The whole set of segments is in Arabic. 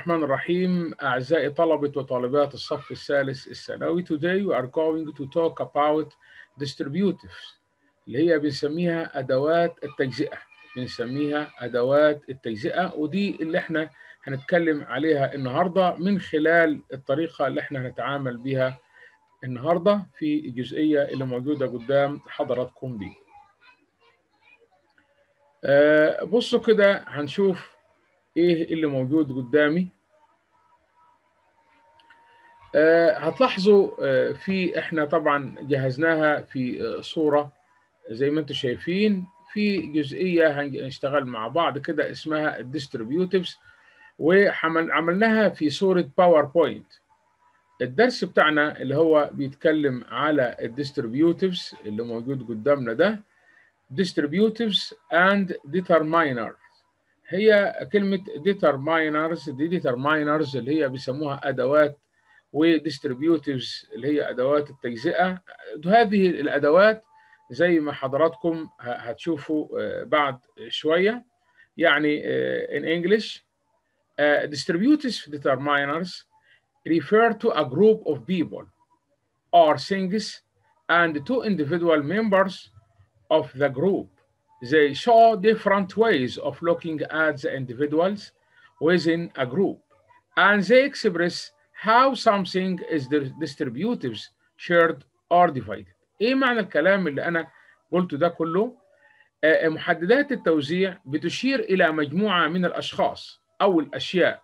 الرحمن الرحيم أعزائي طلبة وطالبات الصف الثالث الثانوي today we are going to talk about distributives اللي هي بنسميها أدوات التجزئة بنسميها أدوات التجزئة ودي اللي احنا هنتكلم عليها النهاردة من خلال الطريقة اللي احنا هنتعامل بها النهاردة في الجزئية اللي موجودة قدام حضراتكم دي آه، بصوا كده هنشوف ايه اللي موجود قدامي آه هتلاحظوا آه في احنا طبعا جهزناها في آه صورة زي ما انتم شايفين في جزئية هنشتغل مع بعض كده اسمها الديستريبيوتيفز وعملناها في صورة باوربوينت الدرس بتاعنا اللي هو بيتكلم على الديستريبيوتيفز اللي موجود قدامنا ده distributives اند determiner هي كلمة determiners دي determiners اللي هي بيسموها أدوات وديستريبيوتيفز اللي هي أدوات التجزئة هذه الأدوات زي ما حضراتكم هتشوفوا بعد شوية يعني in English uh, distributive determiners refer to a group of people or things and to individual members of the group they saw different ways of looking at the individuals within a group, and they express how something is distributives shared or divided. ايه معنى الكلام اللي انا قلته ده كله؟ آه، آه، محددات التوزيع بتشير الى مجموعه من الاشخاص او الاشياء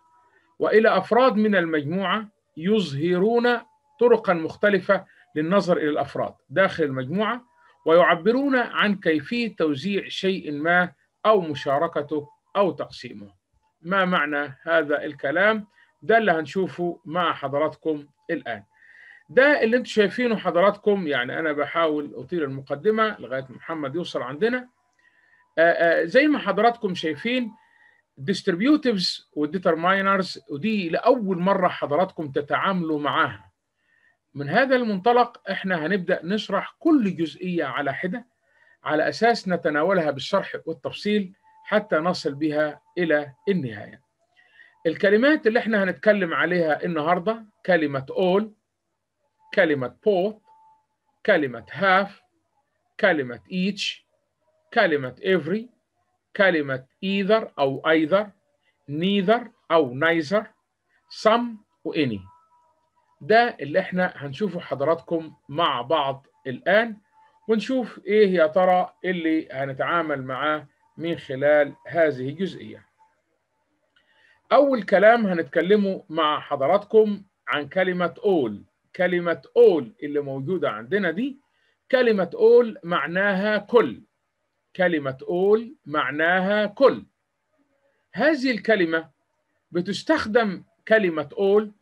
والى افراد من المجموعه يظهرون طرقا مختلفه للنظر الى الافراد داخل المجموعه ويعبرون عن كيفية توزيع شيء ما أو مشاركته أو تقسيمه ما معنى هذا الكلام ده اللي هنشوفه مع حضراتكم الآن ده اللي انتم شايفينه حضراتكم يعني أنا بحاول أطيل المقدمة لغاية محمد يوصل عندنا آآ آه، آآ آه، زي ما حضراتكم شايفين distributives والديترماينرز ودي لأول مرة حضراتكم تتعاملوا معاها من هذا المنطلق احنا هنبدا نشرح كل جزئيه على حده على اساس نتناولها بالشرح والتفصيل حتى نصل بها الى النهايه. الكلمات اللي احنا هنتكلم عليها النهارده كلمه all كلمه both كلمه half كلمه ايتش كلمه every كلمه either او either neither او neither some و any ده اللي احنا هنشوفه حضراتكم مع بعض الآن ونشوف ايه يا ترى اللي هنتعامل معاه من خلال هذه الجزئية أول كلام هنتكلمه مع حضراتكم عن كلمة اول كلمة اول اللي موجودة عندنا دي كلمة اول معناها كل كلمة اول معناها كل هذه الكلمة بتستخدم كلمة اول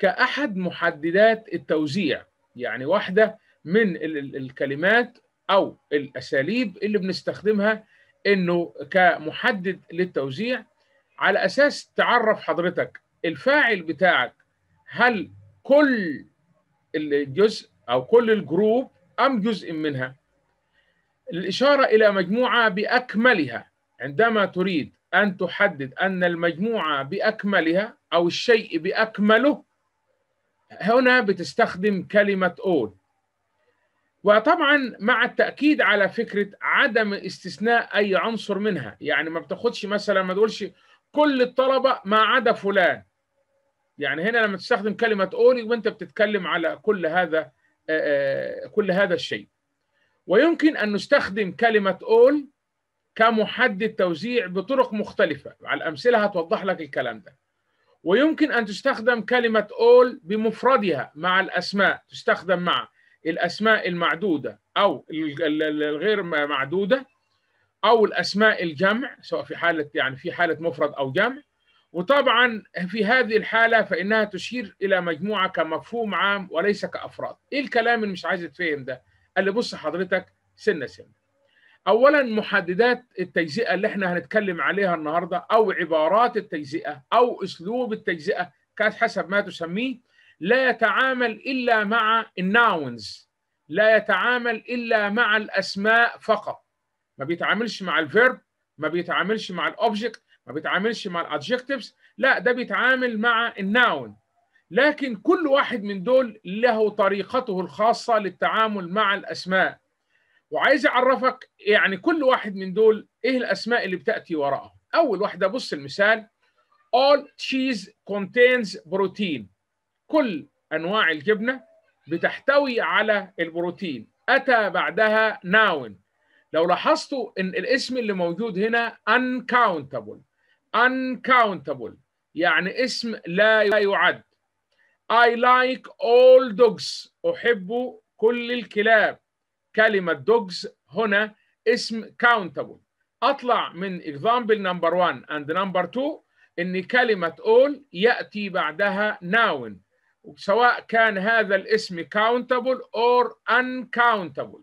كأحد محددات التوزيع يعني واحدة من الكلمات أو الأساليب اللي بنستخدمها إنه كمحدد للتوزيع على أساس تعرف حضرتك الفاعل بتاعك هل كل الجزء أو كل الجروب أم جزء منها الإشارة إلى مجموعة بأكملها عندما تريد أن تحدد أن المجموعة بأكملها أو الشيء بأكمله هنا بتستخدم كلمة all وطبعا مع التأكيد على فكرة عدم استثناء أي عنصر منها يعني ما بتاخدش مثلا ما تقولش كل الطلبة ما عدا فلان يعني هنا لما تستخدم كلمة all وأنت بتتكلم على كل هذا آه، آه، كل هذا الشيء ويمكن أن نستخدم كلمة أول كمحدد توزيع بطرق مختلفة على الأمثلة هتوضح لك الكلام ده ويمكن أن تستخدم كلمة all بمفردها مع الأسماء تستخدم مع الأسماء المعدودة أو الغير معدودة أو الأسماء الجمع سواء في حالة يعني في حالة مفرد أو جمع وطبعا في هذه الحالة فإنها تشير إلى مجموعة كمفهوم عام وليس كأفراد إيه الكلام اللي مش عايز يتفهم ده اللي بص حضرتك سنة سنة اولا محددات التجزئه اللي احنا هنتكلم عليها النهارده او عبارات التجزئه او اسلوب التجزئه حسب ما تسميه لا يتعامل الا مع الناونز لا يتعامل الا مع الاسماء فقط ما بيتعاملش مع الفيرب ما بيتعاملش مع الاوبجكت ما بيتعاملش مع الادجكتيفز لا ده بيتعامل مع الناون لكن كل واحد من دول له طريقته الخاصه للتعامل مع الاسماء وعايز اعرفك يعني كل واحد من دول ايه الاسماء اللي بتاتي وراءه اول واحده بص المثال all cheese contains protein كل انواع الجبنه بتحتوي على البروتين اتى بعدها noun لو لاحظتوا ان الاسم اللي موجود هنا uncountable uncountable يعني اسم لا يعد I like all dogs أحب كل الكلاب كلمة دوجز هنا اسم countable أطلع من example number one and number two إن كلمة all يأتي بعدها noun سواء كان هذا الاسم countable or uncountable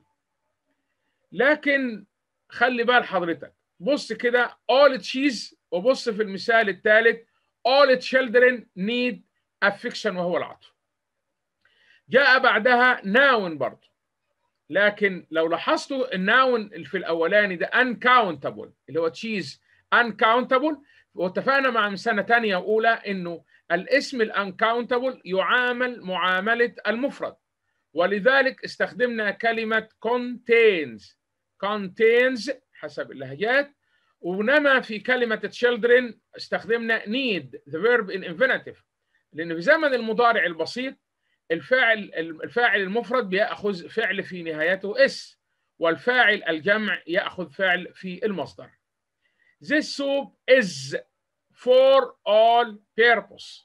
لكن خلي بال حضرتك بص كده all cheese وبص في المثال الثالث all children need affection وهو العطف جاء بعدها noun برضه لكن لو لاحظتوا الناون في الاولاني ده uncountable اللي هو تشيز uncountable واتفقنا مع سنه ثانيه اولى انه الاسم الانكاونتبل يعامل معامله المفرد ولذلك استخدمنا كلمه contains contains حسب اللهجات ونما في كلمه children استخدمنا need the verb in infinitive لان في زمن المضارع البسيط الفاعل الفاعل المفرد بياخذ فعل في نهايته اس والفاعل الجمع ياخذ فعل في المصدر This soup is for all purpose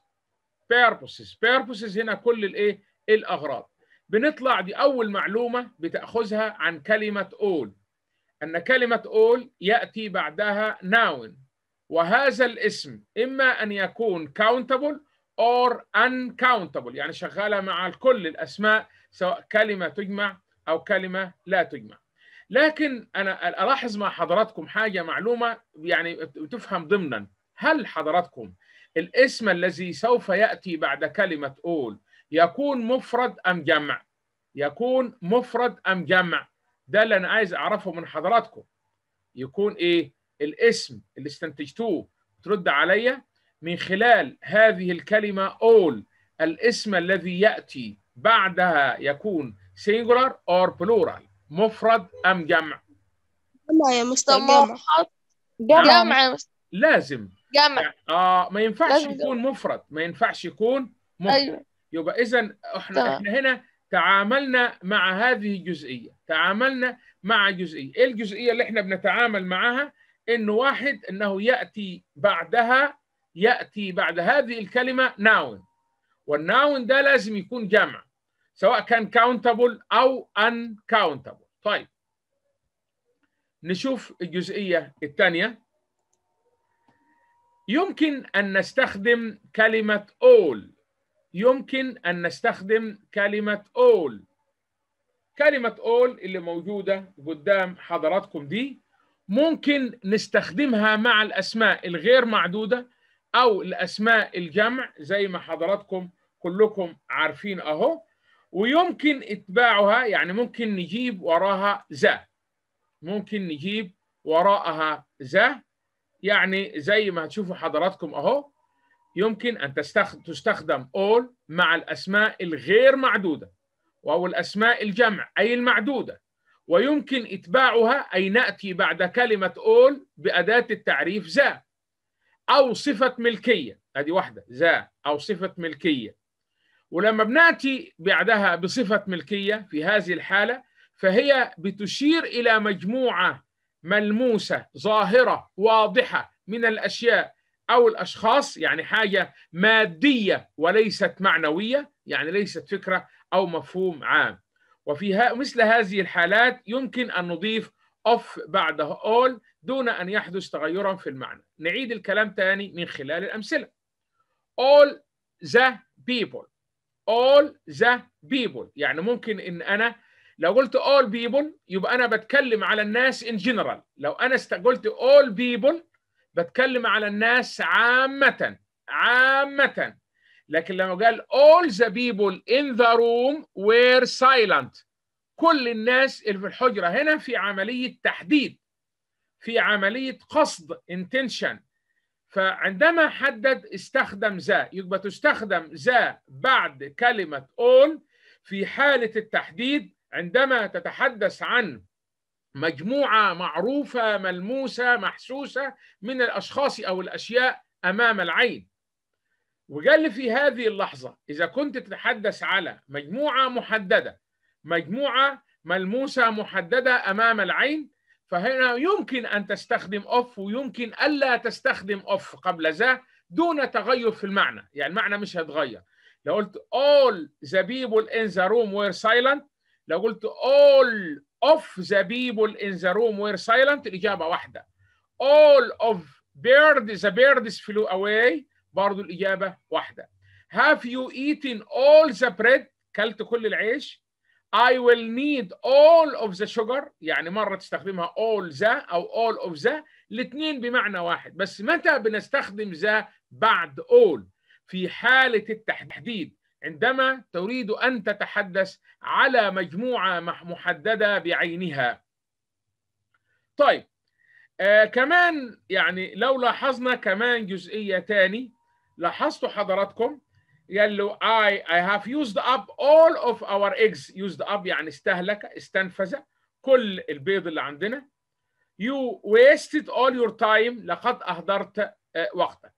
purposes purposes هنا كل الايه الاغراض بنطلع دي اول معلومه بتاخذها عن كلمه all ان كلمه all ياتي بعدها noun وهذا الاسم اما ان يكون countable or uncountable يعني شغالة مع الكل الأسماء سواء كلمة تجمع أو كلمة لا تجمع لكن أنا ألاحظ مع حضراتكم حاجة معلومة يعني تفهم ضمنا هل حضراتكم الاسم الذي سوف يأتي بعد كلمة all يكون مفرد أم جمع يكون مفرد أم جمع ده اللي أنا عايز أعرفه من حضراتكم يكون إيه الاسم اللي استنتجتوه ترد عليا من خلال هذه الكلمة all الاسم الذي يأتي بعدها يكون singular or plural مفرد أم جمع؟ لا يا مستر جمع جمع لازم جمع يعني، آه ما ينفعش يكون جمع. مفرد ما ينفعش يكون مفرد أيوة. يبقى إذا احنا طبعا. احنا هنا تعاملنا مع هذه الجزئية تعاملنا مع جزئية إيه الجزئية اللي احنا بنتعامل معها إنه واحد إنه يأتي بعدها يأتي بعد هذه الكلمة ناون والناون ده لازم يكون جمع سواء كان كاونتابل أو أن كاونتابل طيب نشوف الجزئية الثانية يمكن أن نستخدم كلمة all يمكن أن نستخدم كلمة all كلمة all اللي موجودة قدام حضراتكم دي ممكن نستخدمها مع الأسماء الغير معدودة او الأسماء الجمع زي ما حضراتكم كلكم عارفين اهو ويمكن اتباعها يعني ممكن نجيب وراها ذا ممكن نجيب وراءها ذا يعني زي ما هتشوفوا حضراتكم اهو يمكن ان تستخدم all مع الاسماء الغير معدوده أو الاسماء الجمع اي المعدوده ويمكن اتباعها اي ناتي بعد كلمه all باداه التعريف ذا او صفه ملكيه ادي واحده ذا او صفه ملكيه ولما بناتي بعدها بصفه ملكيه في هذه الحاله فهي بتشير الى مجموعه ملموسه ظاهره واضحه من الاشياء او الاشخاص يعني حاجه ماديه وليست معنويه يعني ليست فكره او مفهوم عام وفي مثل هذه الحالات يمكن ان نضيف of بعده all دون أن يحدث تغيرا في المعنى نعيد الكلام تاني من خلال الأمثلة all the people all the people يعني ممكن إن أنا لو قلت all people يبقى أنا بتكلم على الناس in general لو أنا قلت all people بتكلم على الناس عامة عامة لكن لما قال all the people in the room were silent كل الناس اللي في الحجرة هنا في عملية تحديد في عملية قصد intention فعندما حدد استخدم ذا يبقى تستخدم ذا بعد كلمة all في حالة التحديد عندما تتحدث عن مجموعة معروفة ملموسة محسوسة من الأشخاص أو الأشياء أمام العين وقال لي في هذه اللحظة إذا كنت تتحدث على مجموعة محددة مجموعه ملموسه محدده امام العين فهنا يمكن ان تستخدم اوف ويمكن الا تستخدم اوف قبل ذا دون تغير في المعنى يعني المعنى مش هيتغير لو قلت all the people in the room were silent لو قلت all of the people in the room were silent الإجابة واحدة all of birds the birds flew away برضو الإجابة واحدة have you eaten all the bread كلت كل العيش I will need all of the sugar يعني مرة تستخدمها all the أو all of the الاثنين بمعنى واحد بس متى بنستخدم the بعد all في حالة التحديد عندما تريد أن تتحدث على مجموعة محددة بعينها طيب آه كمان يعني لو لاحظنا كمان جزئية تاني لاحظتوا حضراتكم يلو I I have used up all of our eggs used up يعني استهلك استنفذ كل البيض اللي عندنا you wasted all your time لقد أهدرت آه، وقتك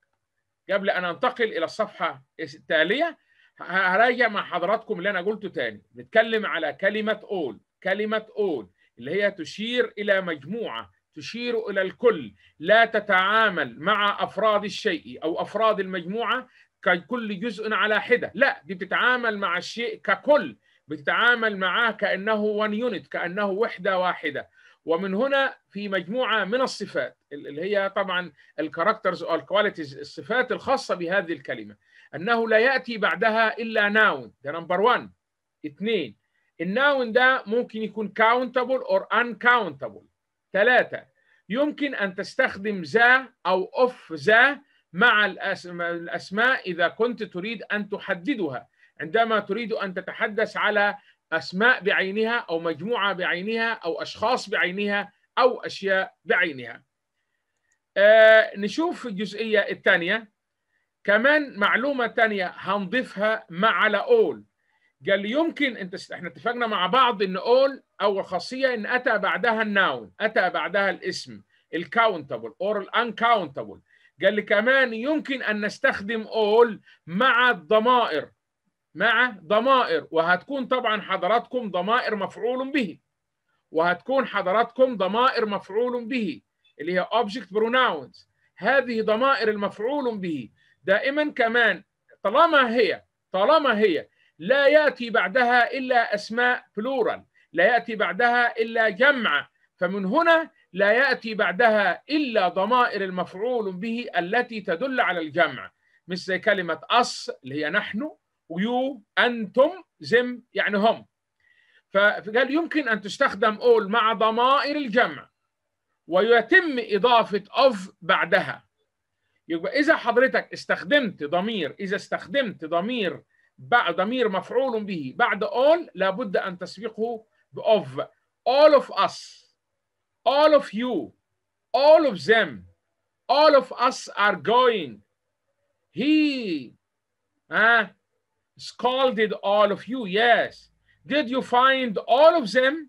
قبل أن أنتقل إلى الصفحة التالية هراجع مع حضراتكم اللي أنا قلته تاني نتكلم على كلمة all كلمة all اللي هي تشير إلى مجموعة تشير إلى الكل لا تتعامل مع أفراد الشيء أو أفراد المجموعة كل جزء على حده لا دي بتتعامل مع الشيء ككل بتتعامل معاه كانه one يونت كانه وحده واحده ومن هنا في مجموعه من الصفات اللي هي طبعا الكاركترز او الكواليتيز الصفات الخاصه بهذه الكلمه انه لا ياتي بعدها الا ناون ده نمبر 1 اثنين الناون ده ممكن يكون كاونتبل اور ان كاونتبل ثلاثه يمكن ان تستخدم ذا او اوف ذا مع الأسماء إذا كنت تريد أن تحددها عندما تريد أن تتحدث على أسماء بعينها أو مجموعة بعينها أو أشخاص بعينها أو أشياء بعينها آه نشوف الجزئية الثانية كمان معلومة ثانية هنضيفها مع على أول قال يمكن انت س... احنا اتفقنا مع بعض ان اول اول خاصيه ان اتى بعدها الناون اتى بعدها الاسم الكاونتبل أو الانكاونتابل قال لي كمان يمكن أن نستخدم اول مع الضمائر مع ضمائر وهتكون طبعا حضراتكم ضمائر مفعول به وهتكون حضراتكم ضمائر مفعول به اللي هي object pronouns هذه ضمائر المفعول به دائما كمان طالما هي طالما هي لا ياتي بعدها الا اسماء بلورال لا ياتي بعدها الا جمع فمن هنا لا يأتي بعدها إلا ضمائر المفعول به التي تدل على الجمع مثل كلمة أص اللي هي نحن ويو أنتم زم يعني هم فقال يمكن أن تستخدم أول مع ضمائر الجمع ويتم إضافة أف بعدها يبقى إذا حضرتك استخدمت ضمير إذا استخدمت ضمير ضمير مفعول به بعد all لابد أن تسبقه بأوف all of us all of you, all of them, all of us are going. He uh, scalded all of you. Yes. Did you find all of them?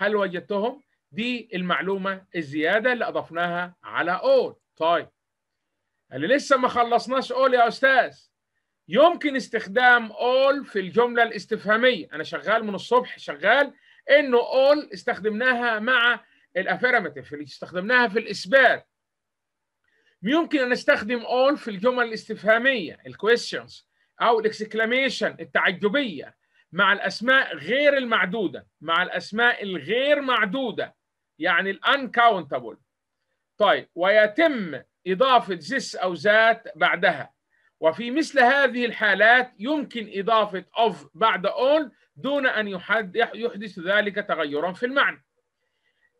هل وجدتهم؟ دي المعلومة الزيادة اللي أضفناها على all. طيب. اللي لسه ما خلصناش all يا أستاذ. يمكن استخدام all في الجملة الاستفهامية. أنا شغال من الصبح شغال إنه all استخدمناها مع الافيرماتيف اللي استخدمناها في الاثبات يمكن ان نستخدم اول في الجمل الاستفهاميه الكويشنز او الاكسكلاميشن التعجبيه مع الاسماء غير المعدوده مع الاسماء الغير معدوده يعني الانكاونتابل طيب ويتم اضافه ذس او ذات بعدها وفي مثل هذه الحالات يمكن اضافه of بعد اول دون ان يحدث ذلك تغيرا في المعنى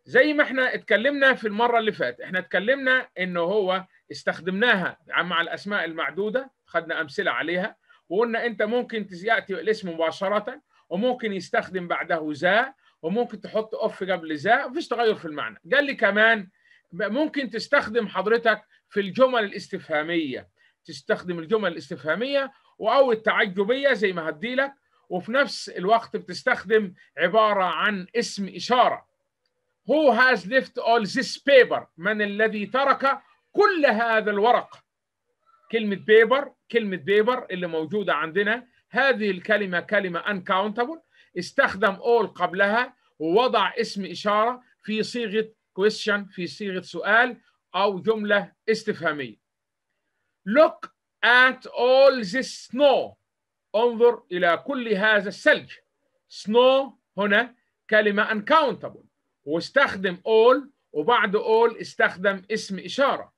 زي ما احنا اتكلمنا في المره اللي فاتت احنا اتكلمنا ان هو استخدمناها مع الاسماء المعدوده خدنا امثله عليها وقلنا انت ممكن ياتي الاسم مباشره وممكن يستخدم بعده زاء وممكن تحط اوف قبل زاء مفيش تغير في المعنى قال لي كمان ممكن تستخدم حضرتك في الجمل الاستفهاميه تستخدم الجمل الاستفهاميه او التعجبيه زي ما هدي لك وفي نفس الوقت بتستخدم عباره عن اسم اشاره Who has left all this paper من الذي ترك كل هذا الورق كلمة paper كلمة paper اللي موجودة عندنا هذه الكلمة كلمة uncountable استخدم all قبلها ووضع اسم إشارة في صيغة question في صيغة سؤال أو جملة استفهامية Look at all this snow انظر إلى كل هذا الثلج snow هنا كلمة uncountable واستخدم all وبعد all استخدم اسم إشارة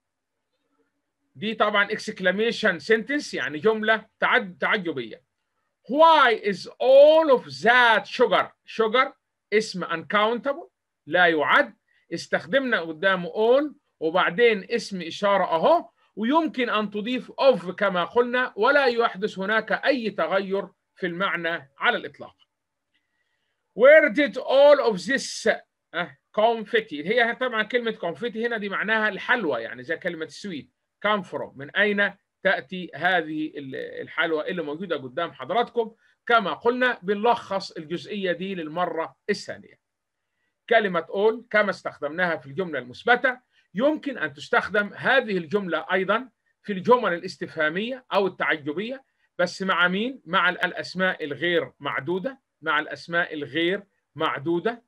دي طبعا exclamation sentence يعني جملة تعجبية Why is all of that sugar sugar اسم uncountable لا يعد استخدمنا قدامه all وبعدين اسم إشارة أهو ويمكن أن تضيف of كما قلنا ولا يحدث هناك أي تغير في المعنى على الإطلاق Where did all of this اه كونفيتي هي طبعا كلمه كونفيتي هنا دي معناها الحلوى يعني زي كلمه سويت كام فروم من اين تاتي هذه الحلوى اللي موجوده قدام حضراتكم كما قلنا بنلخص الجزئيه دي للمره الثانيه كلمه اول كما استخدمناها في الجمله المثبته يمكن ان تستخدم هذه الجمله ايضا في الجمل الاستفهاميه او التعجبيه بس مع مين مع الاسماء الغير معدوده مع الاسماء الغير معدوده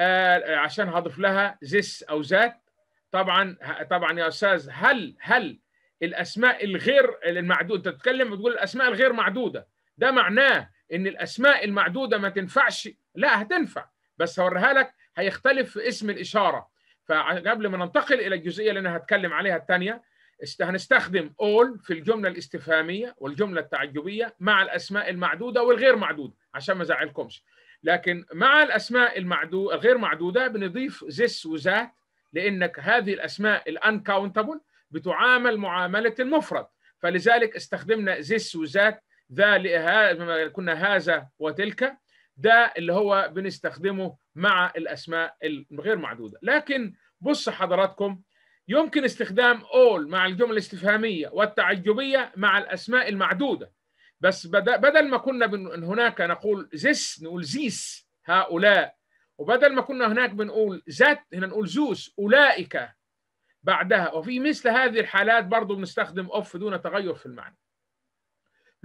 آه، عشان هضيف لها زس او ذات طبعا طبعا يا استاذ هل هل الاسماء الغير المعدوده انت بتتكلم بتقول الاسماء الغير معدوده ده معناه ان الاسماء المعدوده ما تنفعش لا هتنفع بس هوريها لك هيختلف في اسم الاشاره فقبل ما ننتقل الى الجزئيه اللي انا هتكلم عليها الثانيه هنستخدم all في الجمله الاستفهاميه والجمله التعجبيه مع الاسماء المعدوده والغير معدوده عشان ما ازعلكمش لكن مع الاسماء المعدود الغير معدوده بنضيف زس وذات لانك هذه الاسماء الانكاونتبل بتعامل معامله المفرد فلذلك استخدمنا زس وذات ذا كنا هذا وتلك ده اللي هو بنستخدمه مع الاسماء الغير معدوده لكن بص حضراتكم يمكن استخدام all مع الجمله الاستفهاميه والتعجبيه مع الاسماء المعدوده بس بدل ما كنا بن هناك نقول زيس نقول زيس هؤلاء وبدل ما كنا هناك بنقول ذات هنا نقول زوس أولئك بعدها وفي مثل هذه الحالات برضه بنستخدم اوف دون تغير في المعنى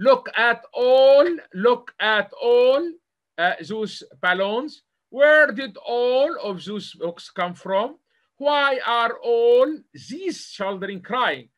look at all look at all uh, آه، Zeus balloons where did all of Zeus books come from why are all these children crying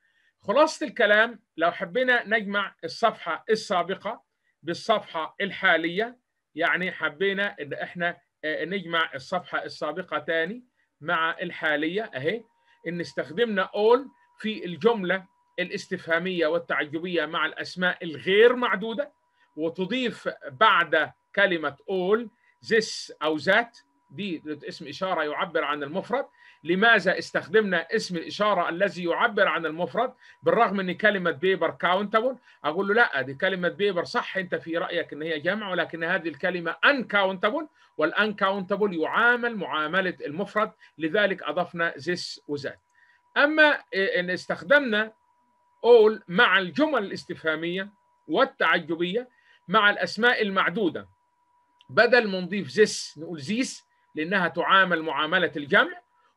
خلاصة الكلام لو حبينا نجمع الصفحة السابقة بالصفحة الحالية يعني حبينا إن إحنا آه، نجمع الصفحة السابقة تاني مع الحالية أهي إن استخدمنا all في الجملة الاستفهامية والتعجبية مع الأسماء الغير معدودة وتضيف بعد كلمة all this أو that دي اسم إشارة يعبر عن المفرد لماذا استخدمنا اسم الإشارة الذي يعبر عن المفرد بالرغم أن كلمة بيبر كاونتابل أقول له لا دي كلمة بيبر صح أنت في رأيك أن هي جمع ولكن هذه الكلمة uncountable والuncountable يعامل معاملة المفرد لذلك أضفنا this وذات أما إن استخدمنا all مع الجمل الاستفهامية والتعجبية مع الأسماء المعدودة بدل ما نضيف this نقول this لأنها تعامل معاملة الجمع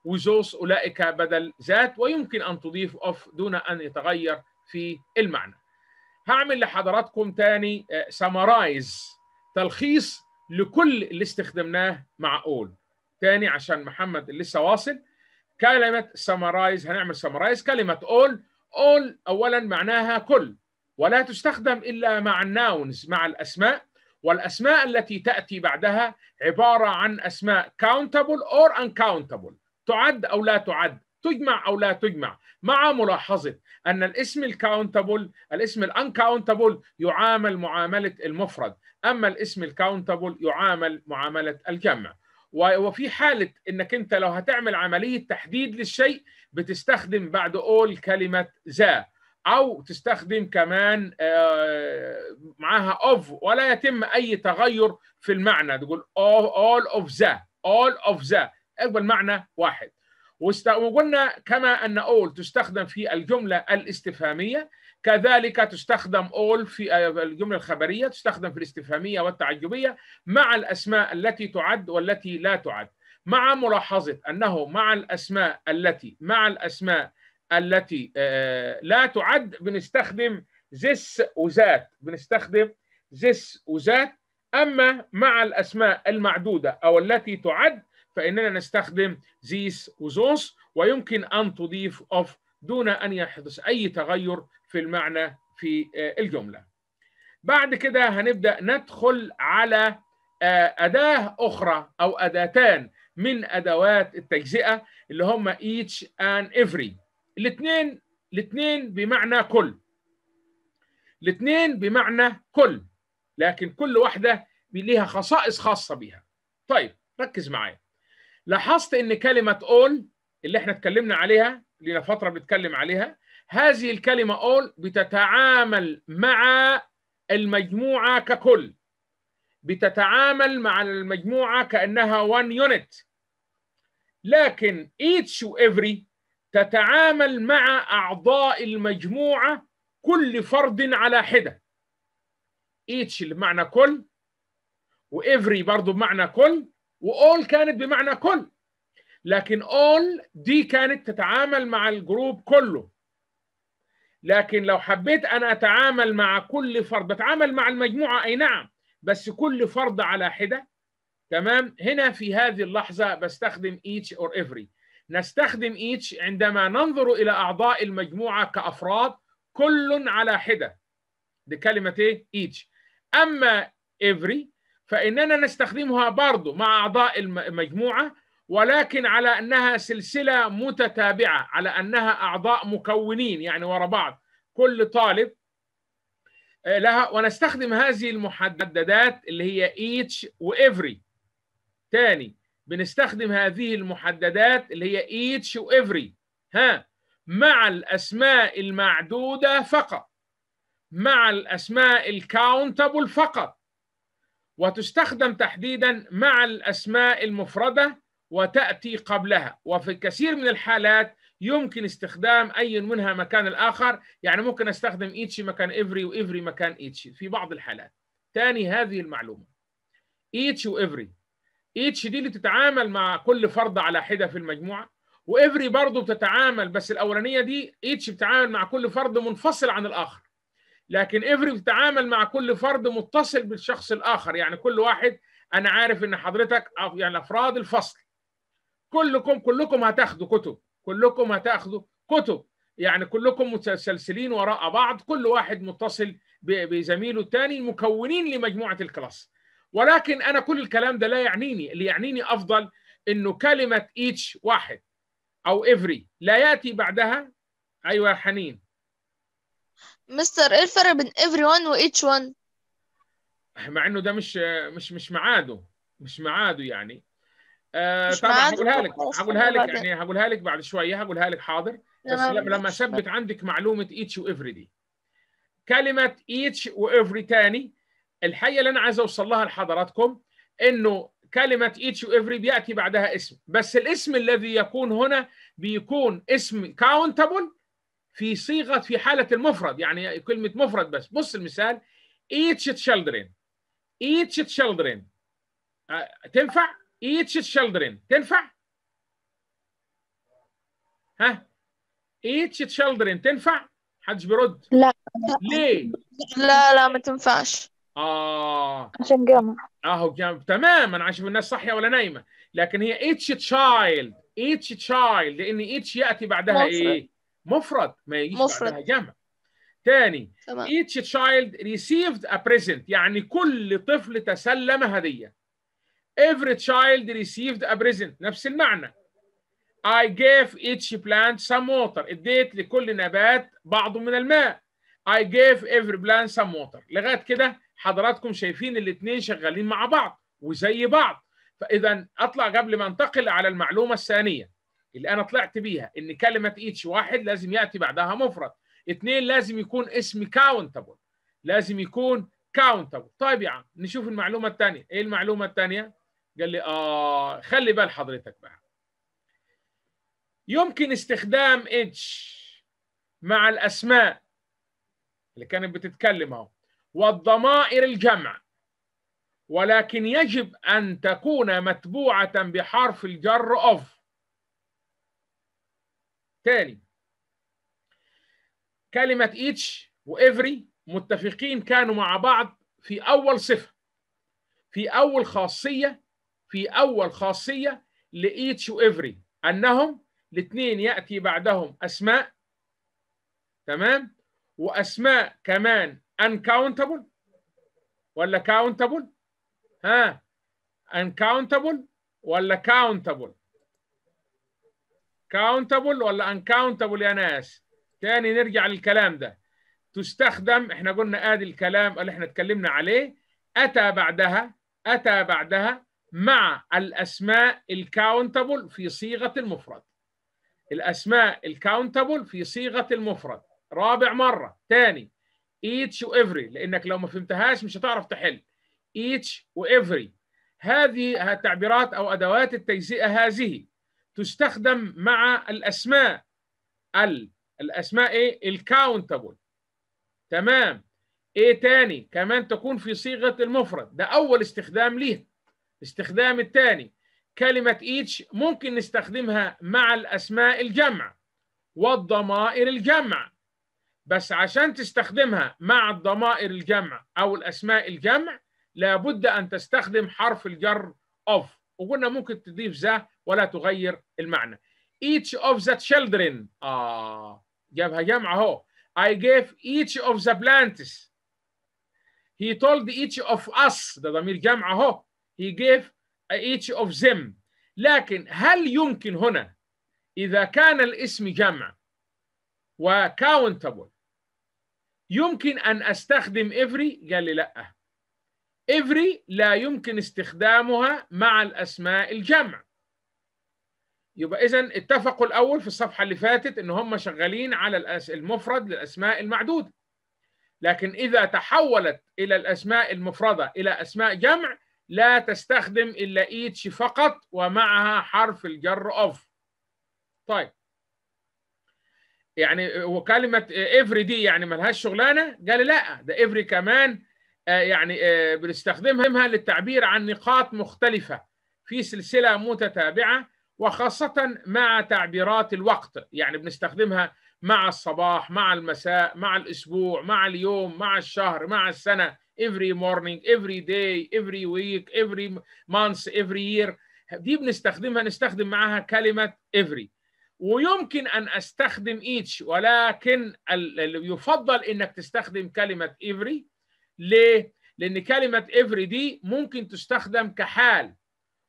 وزوس أولئك بدل ذات ويمكن أن تضيف أوف دون أن يتغير في المعنى هعمل لحضراتكم تاني سمرايز آه، تلخيص لكل اللي استخدمناه مع اول تاني عشان محمد اللي لسه واصل كلمة سمرايز هنعمل سمرايز كلمة اول اول اولا معناها كل ولا تستخدم الا مع الناونز مع الاسماء والأسماء التي تأتي بعدها عبارة عن أسماء countable or uncountable تعد أو لا تعد تجمع أو لا تجمع مع ملاحظة أن الاسم الكاونتبل الاسم الانكاونتبل يعامل معاملة المفرد أما الاسم الكاونتبل يعامل معاملة الجمع وفي حالة أنك أنت لو هتعمل عملية تحديد للشيء بتستخدم بعد all كلمة ذا او تستخدم كمان آه، معاها اوف ولا يتم اي تغير في المعنى تقول all of the all of the اقبل معنى واحد وقلنا كما ان all تستخدم في الجمله الاستفهاميه كذلك تستخدم all في آه، الجمله الخبريه تستخدم في الاستفهاميه والتعجبيه مع الاسماء التي تعد والتي لا تعد مع ملاحظه انه مع الاسماء التي مع الاسماء التي آه، آه، لا تعد بنستخدم زس وذات بنستخدم زس وذات أما مع الأسماء المعدودة أو التي تعد فإننا نستخدم زيس وthose ويمكن أن تضيف أوف دون أن يحدث أي تغير في المعنى في آه، الجملة بعد كده هنبدأ ندخل على أداة أخرى أو أداتان من أدوات التجزئة اللي هم each and every الاثنين الاثنين بمعنى كل الاثنين بمعنى كل لكن كل واحدة ليها خصائص خاصة بها طيب ركز معايا لاحظت ان كلمة all اللي احنا اتكلمنا عليها لنا فترة بنتكلم عليها هذه الكلمة all بتتعامل مع المجموعة ككل بتتعامل مع المجموعة كأنها one unit لكن each و every تتعامل مع أعضاء المجموعة كل فرد على حدة each اللي بمعنى كل every برضه بمعنى كل وأول كانت بمعنى كل لكن all دي كانت تتعامل مع الجروب كله لكن لو حبيت أنا أتعامل مع كل فرد بتعامل مع المجموعة أي نعم بس كل فرد على حدة تمام هنا في هذه اللحظة بستخدم each or every نستخدم each عندما ننظر إلى أعضاء المجموعة كأفراد كل على حدة دي كلمة إيه؟ each أما every فإننا نستخدمها برضو مع أعضاء المجموعة ولكن على أنها سلسلة متتابعة على أنها أعضاء مكونين يعني وراء بعض كل طالب آه، لها ونستخدم هذه المحددات اللي هي each و every تاني بنستخدم هذه المحددات اللي هي ايتش every ها مع الاسماء المعدوده فقط مع الاسماء الكاونتبل فقط وتستخدم تحديدا مع الاسماء المفرده وتاتي قبلها وفي كثير من الحالات يمكن استخدام اي منها مكان الاخر يعني ممكن استخدم each مكان و every مكان each في بعض الحالات تاني هذه المعلومه ايتش every اتش دي اللي بتتعامل مع كل فرد على حده في المجموعه وافري برضه بتتعامل بس الاولانيه دي اتش بتتعامل مع كل فرد منفصل عن الاخر لكن افري بتتعامل مع كل فرد متصل بالشخص الاخر يعني كل واحد انا عارف ان حضرتك يعني افراد الفصل كلكم كلكم هتاخدوا كتب كلكم هتاخدوا كتب يعني كلكم متسلسلين وراء بعض كل واحد متصل بزميله الثاني مكونين لمجموعه الكلاس ولكن انا كل الكلام ده لا يعنيني اللي يعنيني افضل انه كلمه ايتش واحد او افري لا ياتي بعدها ايوه يا حنين مستر ايه الفرق بين افري وان وايتش وان مع انه ده مش مش مش معاده مش معاده يعني آه طبعا هقولها لك هقولها لك يعني هقولها لك بعد شويه هقولها لك حاضر بس لما اثبت طيب. عندك معلومه ايتش وافري دي كلمه ايتش وافري تاني الحقيقه اللي انا عايز اوصل لها لحضراتكم انه كلمه ايتش وافري بياتي بعدها اسم بس الاسم الذي يكون هنا بيكون اسم كاونتبل في صيغه في حاله المفرد يعني كلمه مفرد بس بص المثال each children each children أه، تنفع each children تنفع ها each children تنفع حدش بيرد لا ليه لا لا ما تنفعش اه عشان قمر اهو هو جمع. تمام انا عشان الناس صحيه ولا نايمه لكن هي اتش تشايلد اتش تشايلد لان اتش ياتي بعدها مفرد. ايه مفرد ما يجيش مفرد. بعدها جمع تاني اتش تشايلد ريسيفد ا بريزنت يعني كل طفل تسلم هديه every child received a present نفس المعنى I gave each plant some water اديت لكل نبات بعض من الماء I gave every plant some water لغايه كده حضراتكم شايفين الاثنين شغالين مع بعض وزي بعض فاذا اطلع قبل ما انتقل على المعلومه الثانيه اللي انا طلعت بيها ان كلمه ايتش واحد لازم ياتي بعدها مفرد اثنين لازم يكون اسم كاونتبل لازم يكون كاونتبل طيب يا عم نشوف المعلومه الثانيه ايه المعلومه الثانيه قال لي اه خلي بال حضرتك بقى يمكن استخدام اتش مع الاسماء اللي كانت بتتكلم اهو والضمائر الجمع ولكن يجب أن تكون متبوعة بحرف الجر of تاني كلمة each every متفقين كانوا مع بعض في أول صفة في أول خاصية في أول خاصية لإيتش every أنهم الاثنين يأتي بعدهم أسماء تمام وأسماء كمان uncountable ولا countable ها uncountable ولا countable countable ولا uncountable يا ناس تاني نرجع للكلام ده تستخدم احنا قلنا ادي الكلام اللي احنا اتكلمنا عليه اتى بعدها اتى بعدها مع الاسماء الكاونتبل في صيغه المفرد الاسماء الكاونتبل في صيغه المفرد رابع مره ثاني each وافري لانك لو ما فهمتهاش مش هتعرف تحل each وافري هذه التعبيرات او ادوات التجزئه هذه تستخدم مع الاسماء ال الاسماء ايه الكاونتبل تمام ايه تاني كمان تكون في صيغه المفرد ده اول استخدام ليها الاستخدام الثاني كلمه each ممكن نستخدمها مع الاسماء الجمع والضمائر الجمع بس عشان تستخدمها مع الضمائر الجمع أو الأسماء الجمع لابد أن تستخدم حرف الجر of وقلنا ممكن تضيف ذا ولا تغير المعنى each of the children آه جابها جمع أهو I gave each of the plants he told each of us ده ضمير جمع أهو he gave each of them لكن هل يمكن هنا إذا كان الاسم جمع وكاونتبل يمكن أن أستخدم إفري؟ قال لي لأ إفري لا يمكن استخدامها مع الأسماء الجمع يبقى إذا اتفقوا الأول في الصفحة اللي فاتت إن هم شغالين على المفرد للأسماء المعدودة لكن إذا تحولت إلى الأسماء المفردة إلى أسماء جمع لا تستخدم إلا إيتش فقط ومعها حرف الجر أوف طيب يعني وكلمه افري دي يعني مالهاش شغلانه قال لا ده افري كمان آه، يعني آه، بنستخدمها للتعبير عن نقاط مختلفه في سلسله متتابعه وخاصه مع تعبيرات الوقت يعني بنستخدمها مع الصباح مع المساء مع الاسبوع مع اليوم مع الشهر مع السنه every morning every day every week every month every year دي بنستخدمها نستخدم معاها كلمه every ويمكن ان استخدم each ولكن يفضل انك تستخدم كلمه every ليه؟ لان كلمه every دي ممكن تستخدم كحال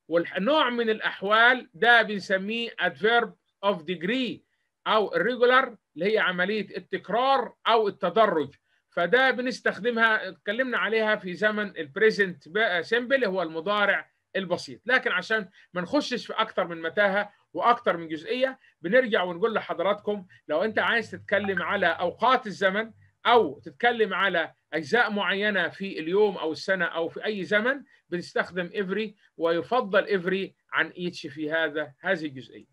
والنوع من الاحوال ده بنسميه adverb of degree او irregular اللي هي عمليه التكرار او التدرج فده بنستخدمها اتكلمنا عليها في زمن البريزنت سيمبل هو المضارع البسيط لكن عشان ما نخشش في اكتر من متاهه واكثر من جزئيه بنرجع ونقول لحضراتكم لو انت عايز تتكلم على اوقات الزمن او تتكلم على اجزاء معينه في اليوم او السنه او في اي زمن بنستخدم افري ويفضل افري عن ايتش في هذا هذه الجزئيه.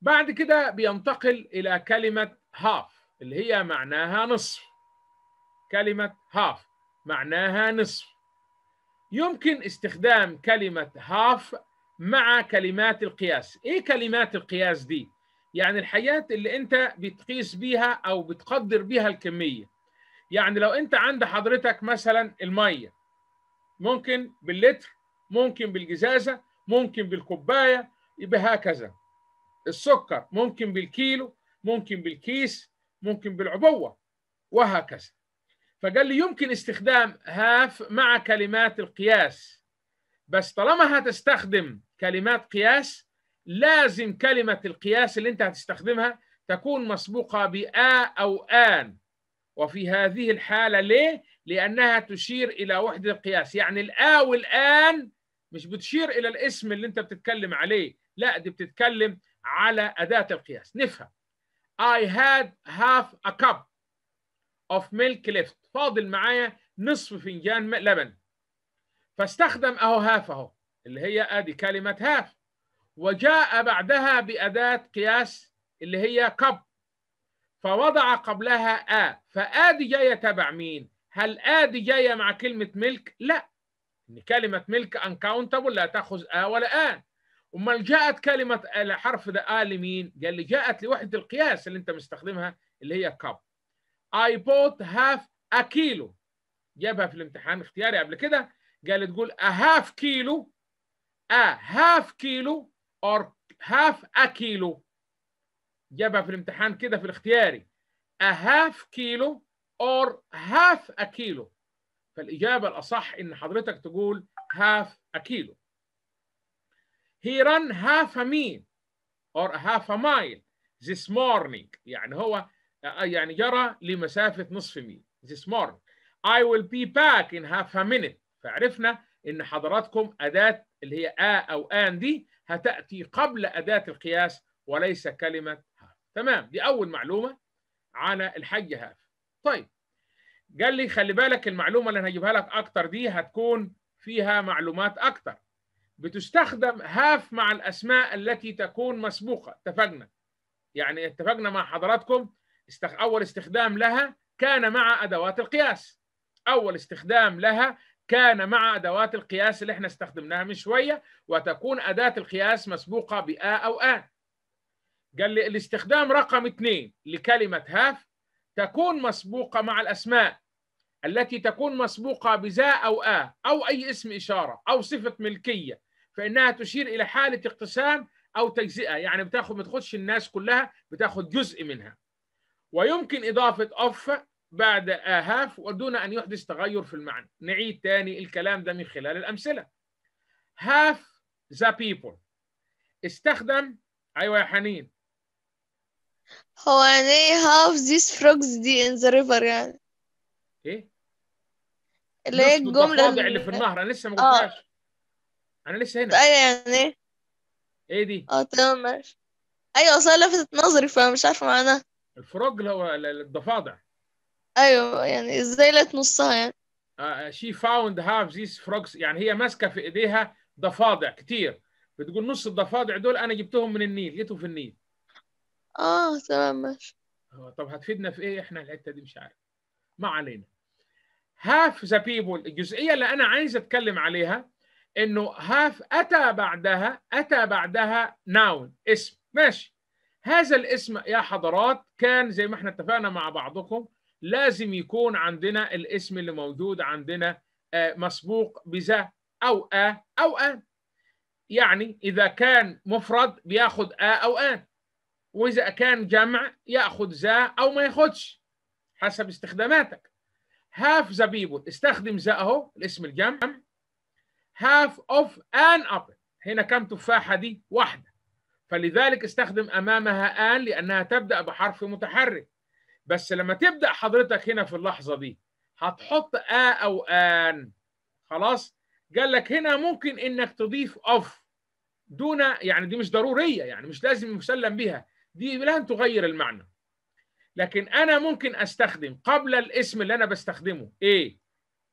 بعد كده بينتقل الى كلمه هاف اللي هي معناها نصف. كلمه هاف معناها نصف. يمكن استخدام كلمه هاف مع كلمات القياس ايه كلمات القياس دي يعني الحاجات اللي انت بتقيس بيها او بتقدر بيها الكميه يعني لو انت عند حضرتك مثلا الميه ممكن باللتر ممكن بالجزازه ممكن بالكوبايه بهكذا السكر ممكن بالكيلو ممكن بالكيس ممكن بالعبوه وهكذا فقال لي يمكن استخدام هاف مع كلمات القياس بس طالما هتستخدم كلمات قياس لازم كلمة القياس اللي أنت هتستخدمها تكون مسبوقة بآ أو آن وفي هذه الحالة ليه؟ لأنها تشير إلى وحدة القياس يعني الآ والآن مش بتشير إلى الاسم اللي أنت بتتكلم عليه لا دي بتتكلم على أداة القياس نفهم I had half a cup of milk left فاضل معايا نصف فنجان لبن فاستخدم أهو هاف أهو اللي هي ادي كلمه هاف وجاء بعدها باداه قياس اللي هي كب فوضع قبلها آ فآدي جاية تبع مين؟ هل آدي جاية مع كلمة ملك؟ لا إن كلمة ملك أنكاونتبل لا تأخذ آ ولا آن أمال جاءت كلمة الحرف ده آ لمين؟ قال لي جاءت لوحدة القياس اللي أنت مستخدمها اللي هي كب I bought half a kilo جابها في الامتحان اختياري قبل كده قال تقول a half kilo a half kilo or half a kilo جابها في الامتحان كده في الاختياري a half kilo or half a kilo فالإجابة الأصح إن حضرتك تقول half a kilo he ran half a mile or half a mile this morning يعني هو يعني جرى لمسافة نصف ميل this morning I will be back in half a minute فعرفنا ان حضراتكم اداه اللي هي ا او ان دي هتاتي قبل اداه القياس وليس كلمه ها تمام دي اول معلومه على الحج هاف طيب قال لي خلي بالك المعلومه اللي انا هجيبها لك اكتر دي هتكون فيها معلومات اكتر بتستخدم هاف مع الاسماء التي تكون مسبوقه اتفقنا يعني اتفقنا مع حضراتكم استخ... اول استخدام لها كان مع ادوات القياس اول استخدام لها كان مع أدوات القياس اللي احنا استخدمناها من شوية وتكون أداة القياس مسبوقة بآ أو آن قال لي الاستخدام رقم اثنين لكلمة هاف تكون مسبوقة مع الأسماء التي تكون مسبوقة بزاء أو آ أو أي اسم إشارة أو صفة ملكية فإنها تشير إلى حالة اقتسام أو تجزئة يعني بتاخد ما تاخدش الناس كلها بتاخد جزء منها ويمكن إضافة أوف بعد آهاف ودون أن يحدث تغير في المعنى نعيد تاني الكلام ده من خلال الأمثلة هاف ذا بيبل استخدم أيوة يا حنين هو يعني هاف ذيس فروجز دي ان ذا ريفر يعني إيه؟ اللي هي الجملة اللي... اللي في النهر أنا لسه ما آه. قلتهاش آه. أنا لسه هنا أيوة يعني إيه؟, إيه دي؟ أه تمام ماشي أيوة أصل لفتت نظري فمش عارفة معناها الفروج اللي هو الضفادع ايوه يعني ازاي لقت نصها يعني شي فاوند هاف ذيس فروجز يعني هي ماسكه في ايديها ضفادع كتير بتقول نص الضفادع دول انا جبتهم من النيل لقيتهم في النيل اه تمام ماشي آه، طب هتفيدنا في ايه احنا الحته دي مش عارف ما علينا هاف ذا بيبول الجزئيه اللي انا عايز اتكلم عليها انه هاف اتى بعدها اتى بعدها ناون اسم ماشي هذا الاسم يا حضرات كان زي ما احنا اتفقنا مع بعضكم لازم يكون عندنا الاسم اللي موجود عندنا آه، مسبوق بذا أو آ أو آن يعني إذا كان مفرد بياخد آ أو آن وإذا كان جمع يأخذ ذا أو ما ياخدش حسب استخداماتك هاف ذا بيبول استخدم ذا أهو الاسم الجمع هاف أوف آن أبل هنا كم تفاحة دي؟ واحدة فلذلك استخدم أمامها آن لأنها تبدأ بحرف متحرك بس لما تبدا حضرتك هنا في اللحظه دي هتحط آ أو آن خلاص قال لك هنا ممكن إنك تضيف اوف دون يعني دي مش ضرورية يعني مش لازم مسلم بها دي لن تغير المعنى لكن أنا ممكن أستخدم قبل الاسم اللي أنا بستخدمه إيه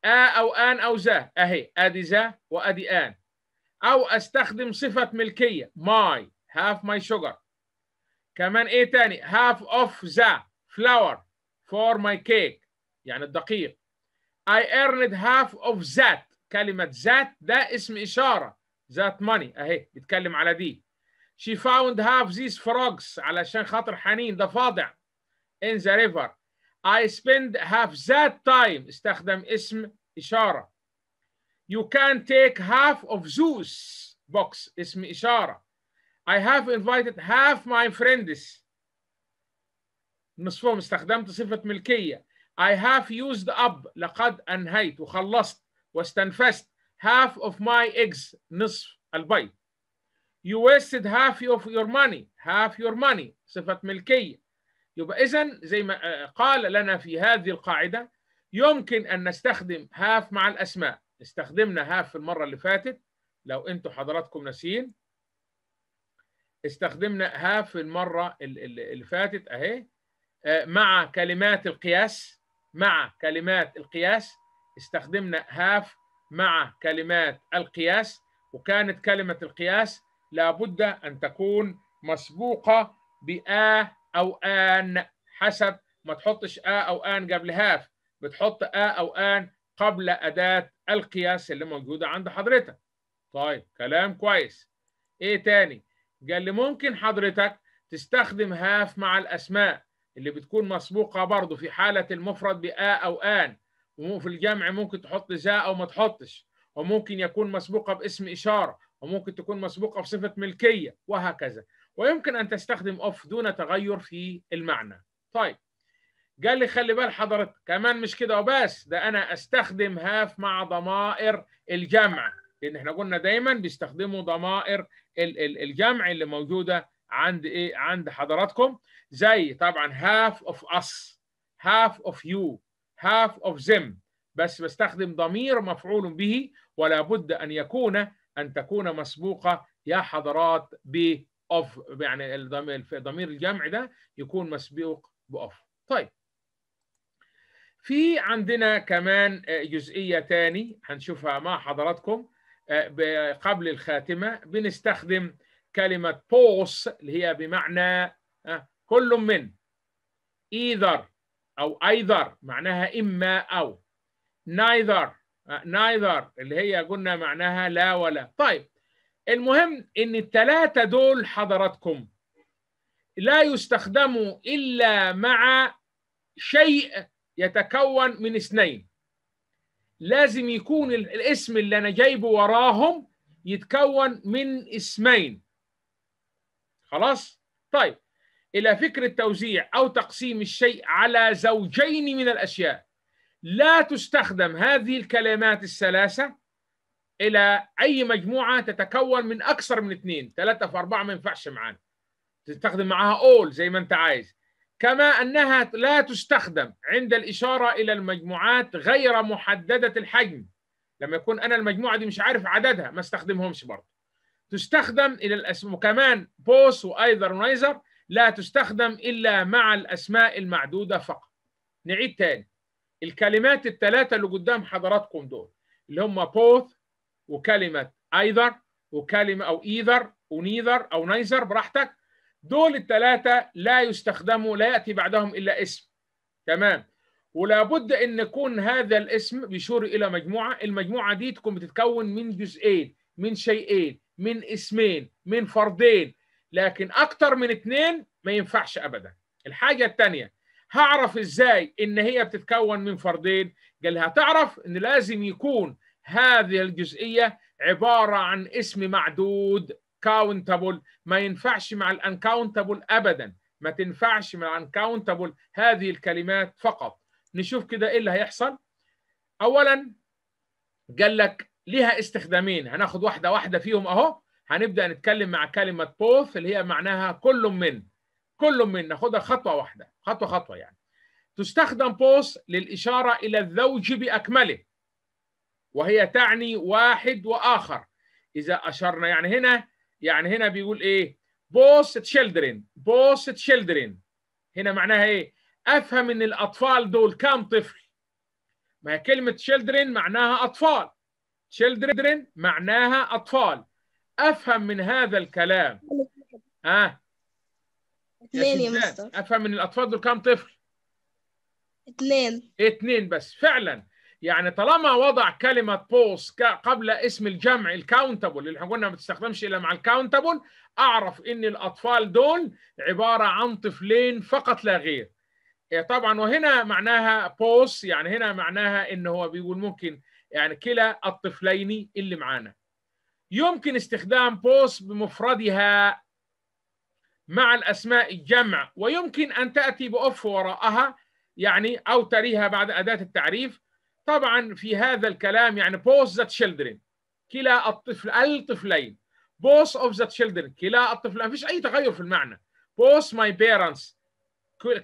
آ أو آن أو ذا أهي أدي ذا وأدي آن أو أستخدم صفة ملكية ماي هاف ماي شوجر كمان إيه تاني هاف أوف ذا flour for my cake يعني الدقيق I earned half of that كلمة that ده اسم إشارة that money أهي بيتكلم على دي She found half these frogs علشان خاطر حنين ده فاضع in the river I spend half that time استخدم اسم إشارة You can take half of Zeus box اسم إشارة I have invited half my friends نصفهم استخدمت صفة ملكية I have used up لقد أنهيت وخلصت واستنفذت half of my eggs نصف البيض You wasted half of your money half your money صفة ملكية يبقى إذا زي ما آه، قال لنا في هذه القاعدة يمكن أن نستخدم half مع الأسماء استخدمنا half في المرة اللي فاتت لو أنتم حضراتكم ناسيين استخدمنا half في المرة اللي فاتت أهي آه، مع كلمات القياس مع كلمات القياس استخدمنا هاف مع كلمات القياس وكانت كلمة القياس لابد أن تكون مسبوقة بآ أو آن حسب ما تحطش آ أو آن قبل هاف بتحط آ أو آن قبل أداة القياس اللي موجودة عند حضرتك طيب كلام كويس ايه تاني قال لي ممكن حضرتك تستخدم هاف مع الأسماء اللي بتكون مسبوقة برضه في حالة المفرد بآ أو آن وفي الجمع ممكن تحط زاء أو ما تحطش وممكن يكون مسبوقة باسم إشارة وممكن تكون مسبوقة بصفة ملكية وهكذا ويمكن أن تستخدم أوف دون تغير في المعنى طيب قال لي خلي بال حضرتك كمان مش كده وبس ده أنا أستخدم هاف مع ضمائر الجمع لأن احنا قلنا دايما بيستخدموا ضمائر الجمع اللي موجودة عند ايه عند حضراتكم زي طبعا half of us half of you half of them بس بستخدم ضمير مفعول به ولا بد ان يكون ان تكون مسبوقه يا حضرات ب اوف يعني ضمير الجمع ده يكون مسبوق of طيب في عندنا كمان آه، جزئيه تاني هنشوفها مع حضراتكم آه، قبل الخاتمه بنستخدم كلمة بوس اللي هي بمعنى كل من either أو either معناها إما أو neither neither اللي هي قلنا معناها لا ولا طيب المهم إن التلاتة دول حضراتكم لا يستخدموا إلا مع شيء يتكون من اثنين لازم يكون الاسم اللي أنا جايبه وراهم يتكون من اسمين خلاص طيب الى فكره توزيع او تقسيم الشيء على زوجين من الاشياء لا تستخدم هذه الكلمات الثلاثه الى اي مجموعه تتكون من اكثر من اثنين ثلاثه في اربعه ما ينفعش معانا تستخدم معاها اول زي ما انت عايز كما انها لا تستخدم عند الاشاره الى المجموعات غير محدده الحجم لما يكون انا المجموعه دي مش عارف عددها ما استخدمهمش برضه تستخدم الى الاسماء وكمان بوس وايذر ونايزر لا تستخدم الا مع الاسماء المعدوده فقط. نعيد تاني الكلمات الثلاثه اللي قدام حضراتكم دول اللي هم بوث وكلمه ايذر وكلمه او ايذر ونيذر او نايزر براحتك دول الثلاثه لا يستخدموا لا ياتي بعدهم الا اسم تمام ولا بد ان يكون هذا الاسم بيشير الى مجموعه المجموعه دي تكون بتتكون من جزئين من شيئين من اسمين من فردين لكن اكتر من اتنين ما ينفعش ابدا الحاجه الثانيه هعرف ازاي ان هي بتتكون من فردين قال لها تعرف ان لازم يكون هذه الجزئيه عباره عن اسم معدود كاونتابل ما ينفعش مع الانكاونتابل ابدا ما تنفعش مع الانكاونتابل هذه الكلمات فقط نشوف كده ايه اللي هيحصل اولا قال لك ليها استخدامين هناخد واحدة واحدة فيهم أهو هنبدأ نتكلم مع كلمة بوث اللي هي معناها كل من كل من ناخدها خطوة واحدة خطوة خطوة يعني تستخدم بوث للإشارة إلى الزوج بأكمله وهي تعني واحد وآخر إذا أشرنا يعني هنا يعني هنا بيقول إيه بوث تشيلدرين بوث تشيلدرين هنا معناها إيه أفهم إن الأطفال دول كام طفل ما هي كلمة تشيلدرين معناها أطفال children معناها أطفال أفهم من هذا الكلام ها اثنين يا مستر أفهم من الأطفال دول كام طفل؟ اثنين اثنين بس فعلا يعني طالما وضع كلمة بوس قبل اسم الجمع الكاونتبل اللي احنا قلنا ما بتستخدمش إلا مع الكاونتبل أعرف إن الأطفال دول عبارة عن طفلين فقط لا غير إيه طبعا وهنا معناها بوس يعني هنا معناها إن هو بيقول ممكن يعني كلا الطفلين اللي معانا يمكن استخدام بوس بمفردها مع الأسماء الجمع ويمكن أن تأتي بأف وراءها يعني أو تريها بعد أداة التعريف طبعا في هذا الكلام يعني بوس ذا children كلا الطفل الطفلين بوس اوف ذا children كلا الطفلين ما فيش أي تغير في المعنى بوس ماي بيرنتس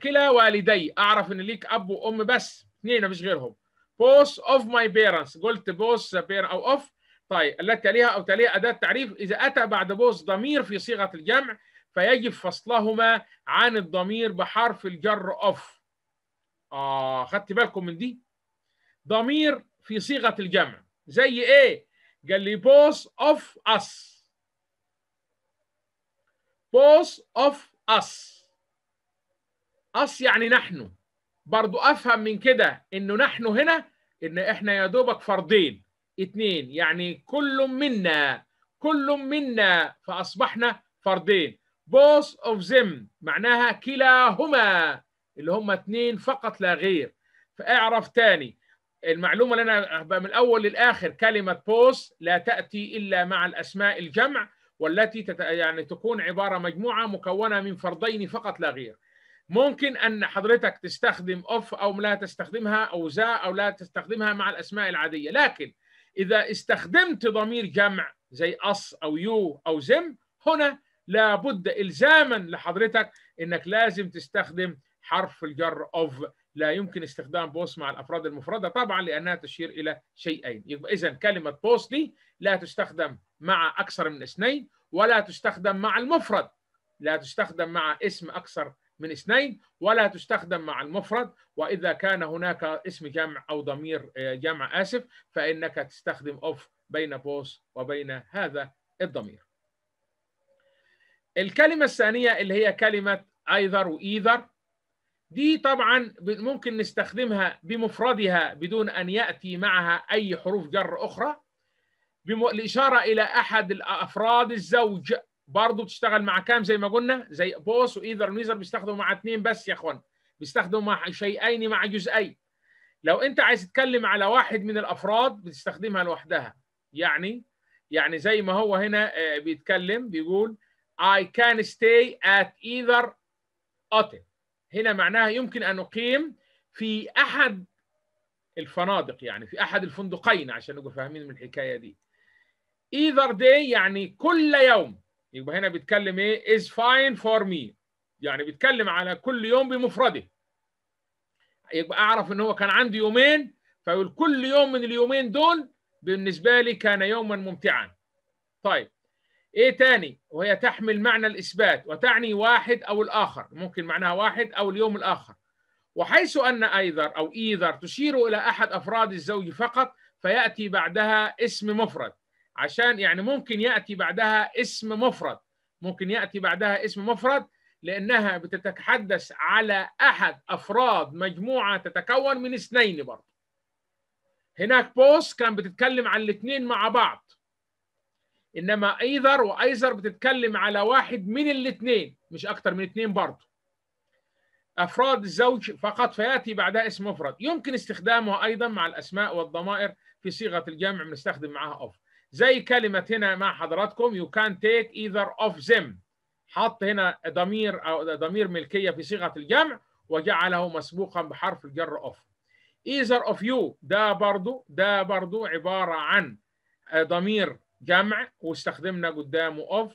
كلا والدي أعرف إن ليك أب وأم بس اثنين ما فيش غيرهم بوس اوف ماي parents قلت بوس بير او اوف طيب التي تليها او تليها اداه تعريف اذا اتى بعد بوس ضمير في صيغه الجمع فيجب فصلهما عن الضمير بحرف الجر اوف اه خدت بالكم من دي ضمير في صيغه الجمع زي ايه قال لي بوس اوف اس بوس اوف اس us يعني نحن برضو افهم من كده انه نحن هنا ان احنا يا دوبك فردين اتنين يعني كل منا كل منا فاصبحنا فردين both of them معناها كلاهما اللي هما اتنين فقط لا غير فاعرف تاني المعلومة اللي أنا من الأول للآخر كلمة بوس لا تأتي إلا مع الأسماء الجمع والتي تت... يعني تكون عبارة مجموعة مكونة من فردين فقط لا غير ممكن ان حضرتك تستخدم اوف او لا تستخدمها او ذا او لا تستخدمها مع الاسماء العاديه لكن اذا استخدمت ضمير جمع زي اس او يو او زم هنا لابد الزاما لحضرتك انك لازم تستخدم حرف الجر اوف لا يمكن استخدام بوس مع الافراد المفرده طبعا لانها تشير الى شيئين يبقى اذا كلمه بوس دي لا تستخدم مع اكثر من اثنين ولا تستخدم مع المفرد لا تستخدم مع اسم اكثر من اثنين ولا تستخدم مع المفرد وإذا كان هناك اسم جمع أو ضمير آه، جمع آسف فإنك تستخدم أوف بين بوس وبين هذا الضمير الكلمة الثانية اللي هي كلمة either وإيذر دي طبعا ممكن نستخدمها بمفردها بدون أن يأتي معها أي حروف جر أخرى الإشارة إلى أحد الأفراد الزوج برضه بتشتغل مع كام زي ما قلنا زي بوس وايذر ونيزر بيستخدموا مع اثنين بس يا اخوان بيستخدموا مع شيئين مع جزئين لو انت عايز تتكلم على واحد من الافراد بتستخدمها لوحدها يعني يعني زي ما هو هنا آه، بيتكلم بيقول I can stay at either hotel هنا معناها يمكن أن أقيم في أحد الفنادق يعني في أحد الفندقين عشان نبقى فاهمين من الحكاية دي either day يعني كل يوم يبقى هنا بيتكلم ايه is fine for me يعني بيتكلم على كل يوم بمفرده يبقى اعرف ان هو كان عندي يومين فيقول كل يوم من اليومين دول بالنسبه لي كان يوما ممتعا طيب ايه تاني وهي تحمل معنى الاثبات وتعني واحد او الاخر ممكن معناها واحد او اليوم الاخر وحيث ان ايذر او ايذر تشير الى احد افراد الزوج فقط فياتي بعدها اسم مفرد عشان يعني ممكن ياتي بعدها اسم مفرد ممكن ياتي بعدها اسم مفرد لانها بتتحدث على احد افراد مجموعه تتكون من اثنين برضه هناك بوس كان بتتكلم عن الاثنين مع بعض انما ايذر وايذر بتتكلم على واحد من الاثنين مش اكتر من اثنين برضه افراد الزوج فقط فياتي بعدها اسم مفرد يمكن استخدامه ايضا مع الاسماء والضمائر في صيغه الجمع بنستخدم معها اوف زي كلمة هنا مع حضراتكم you can take either of them حط هنا ضمير أو ضمير ملكية في صيغة الجمع وجعله مسبوقا بحرف الجر of either of you ده برضو ده برضو عبارة عن آه، ضمير جمع واستخدمنا قدامه of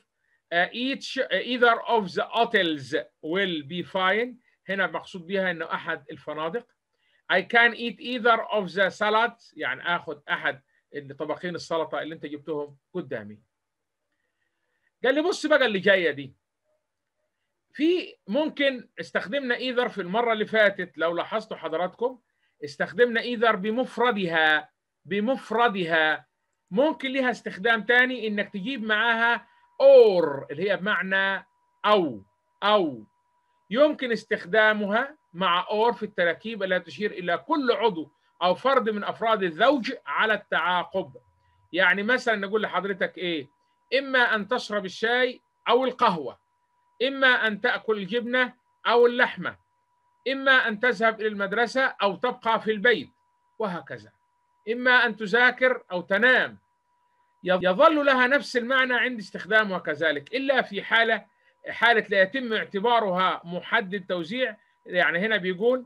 آه، each آه، either of the hotels will be fine هنا مقصود بها انه احد الفنادق I can eat either of the salads يعني اخذ احد الطبقين السلطه اللي انت جبتهم قدامي قال لي بص بقى اللي جايه دي في ممكن استخدمنا ايذر في المره اللي فاتت لو لاحظتوا حضراتكم استخدمنا ايذر بمفردها بمفردها ممكن ليها استخدام ثاني انك تجيب معاها اور اللي هي بمعنى او او يمكن استخدامها مع اور في التراكيب التي تشير الى كل عضو او فرد من افراد الزوج على التعاقب يعني مثلا نقول لحضرتك ايه اما ان تشرب الشاي او القهوه اما ان تاكل الجبنه او اللحمه اما ان تذهب الى المدرسه او تبقى في البيت وهكذا اما ان تذاكر او تنام يظل لها نفس المعنى عند استخدامها كذلك الا في حاله حاله لا يتم اعتبارها محدد توزيع يعني هنا بيقول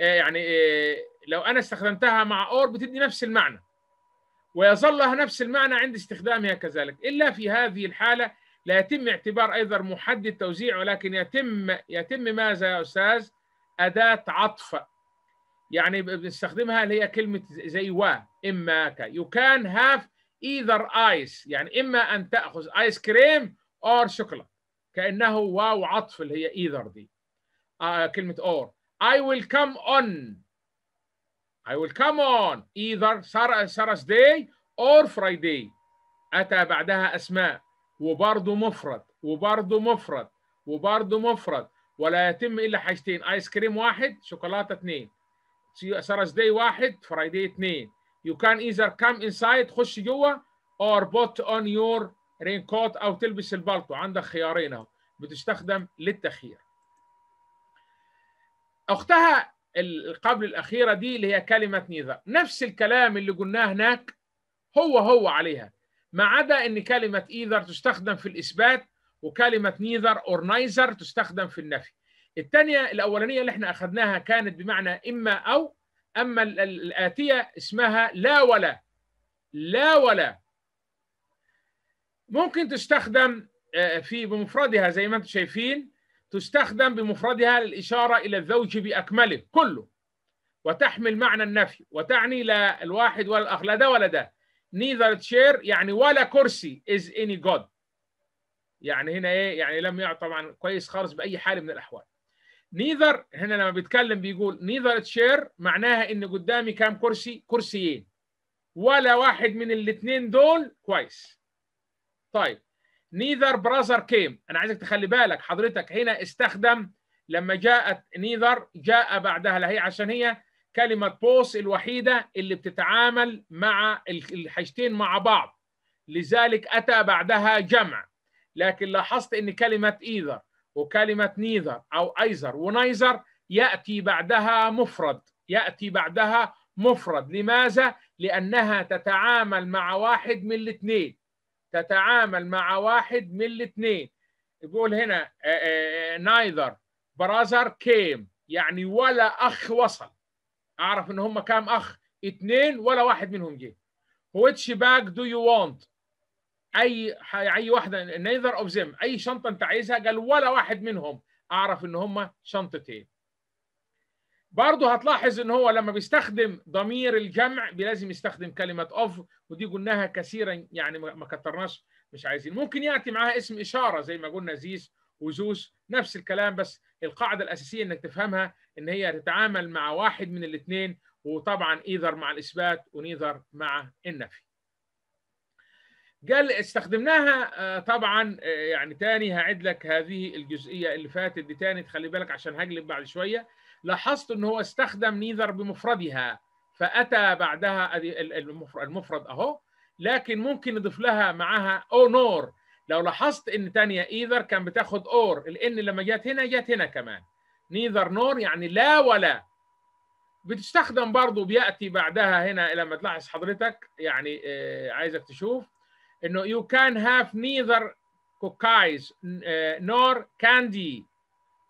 آه، يعني آه، لو انا استخدمتها مع اور بتدي نفس المعنى ويظل لها نفس المعنى عند استخدامها كذلك الا في هذه الحاله لا يتم اعتبار ايضا محدد توزيع ولكن يتم يتم ماذا يا استاذ؟ اداه عطف يعني بنستخدمها اللي هي كلمه زي وا اما ك يو كان هاف ايذر ايس يعني اما ان تاخذ ايس كريم اور شوكولا كانه واو عطف اللي هي ايذر دي آه كلمه اور I will come on I will come on either Thursday or Friday أتى بعدها أسماء وبرضه مفرد وبرضه مفرد وبرضه مفرد ولا يتم إلا حاجتين آيس كريم واحد شوكولاتة اثنين Thursday واحد Friday اثنين You can either come inside خش جوه or put on your raincoat أو تلبس البلطو عندك خيارين بتستخدم للتخيير أختها قبل الأخيرة دي اللي هي كلمة نيذر نفس الكلام اللي قلناه هناك هو هو عليها ما عدا أن كلمة إيذر تستخدم في الإثبات وكلمة نيذر أو نايزر تستخدم في النفي الثانية الأولانية اللي احنا أخذناها كانت بمعنى إما أو أما الآتية اسمها لا ولا لا ولا ممكن تستخدم آه، في بمفردها زي ما انتم شايفين تستخدم بمفردها للإشارة إلى الزوج بأكمله كله وتحمل معنى النفي وتعني لا الواحد ولا الأخ لا ده ولا ده neither chair يعني ولا كرسي is any god يعني هنا ايه يعني لم يعد طبعا كويس خالص بأي حال من الأحوال neither هنا لما بيتكلم بيقول neither chair معناها إن قدامي كام كرسي كرسيين ولا واحد من الاثنين دول كويس طيب نيذر براذر كيم انا عايزك تخلي بالك حضرتك هنا استخدم لما جاءت نيذر جاء بعدها لهي عشان هي كلمه بوس الوحيده اللي بتتعامل مع الحاجتين مع بعض لذلك اتى بعدها جمع لكن لاحظت ان كلمه ايذر وكلمه نيذر او ايزر ونايزر ياتي بعدها مفرد ياتي بعدها مفرد لماذا لانها تتعامل مع واحد من الاثنين تتعامل مع واحد من الاثنين يقول هنا نايذر براذر كيم يعني ولا اخ وصل اعرف ان هم كام اخ اثنين ولا واحد منهم جه which bag do you want اي اي واحده نايذر اوف زيم اي شنطه انت عايزها قال ولا واحد منهم اعرف ان هم شنطتين برضه هتلاحظ ان هو لما بيستخدم ضمير الجمع لازم يستخدم كلمه اوف ودي قلناها كثيرا يعني ما كترناش مش عايزين ممكن ياتي معاها اسم اشاره زي ما قلنا زيس وزوس نفس الكلام بس القاعده الاساسيه انك تفهمها ان هي تتعامل مع واحد من الاثنين وطبعا ايذر مع الاثبات ونيذر مع النفي قال استخدمناها آه، طبعا آه، يعني تاني هعد لك هذه الجزئيه اللي فاتت دي تاني تخلي بالك عشان هقلب بعد شويه لاحظت ان هو استخدم نيذر بمفردها فاتى بعدها المفرد اهو لكن ممكن نضيف لها معاها او نور لو لاحظت ان تانية ايذر كان بتاخد اور الان لما جت هنا جت هنا كمان نيذر نور يعني لا ولا بتستخدم برضه بياتي بعدها هنا لما تلاحظ حضرتك يعني آه، عايزك تشوف انه you can have neither cookies آه، nor candy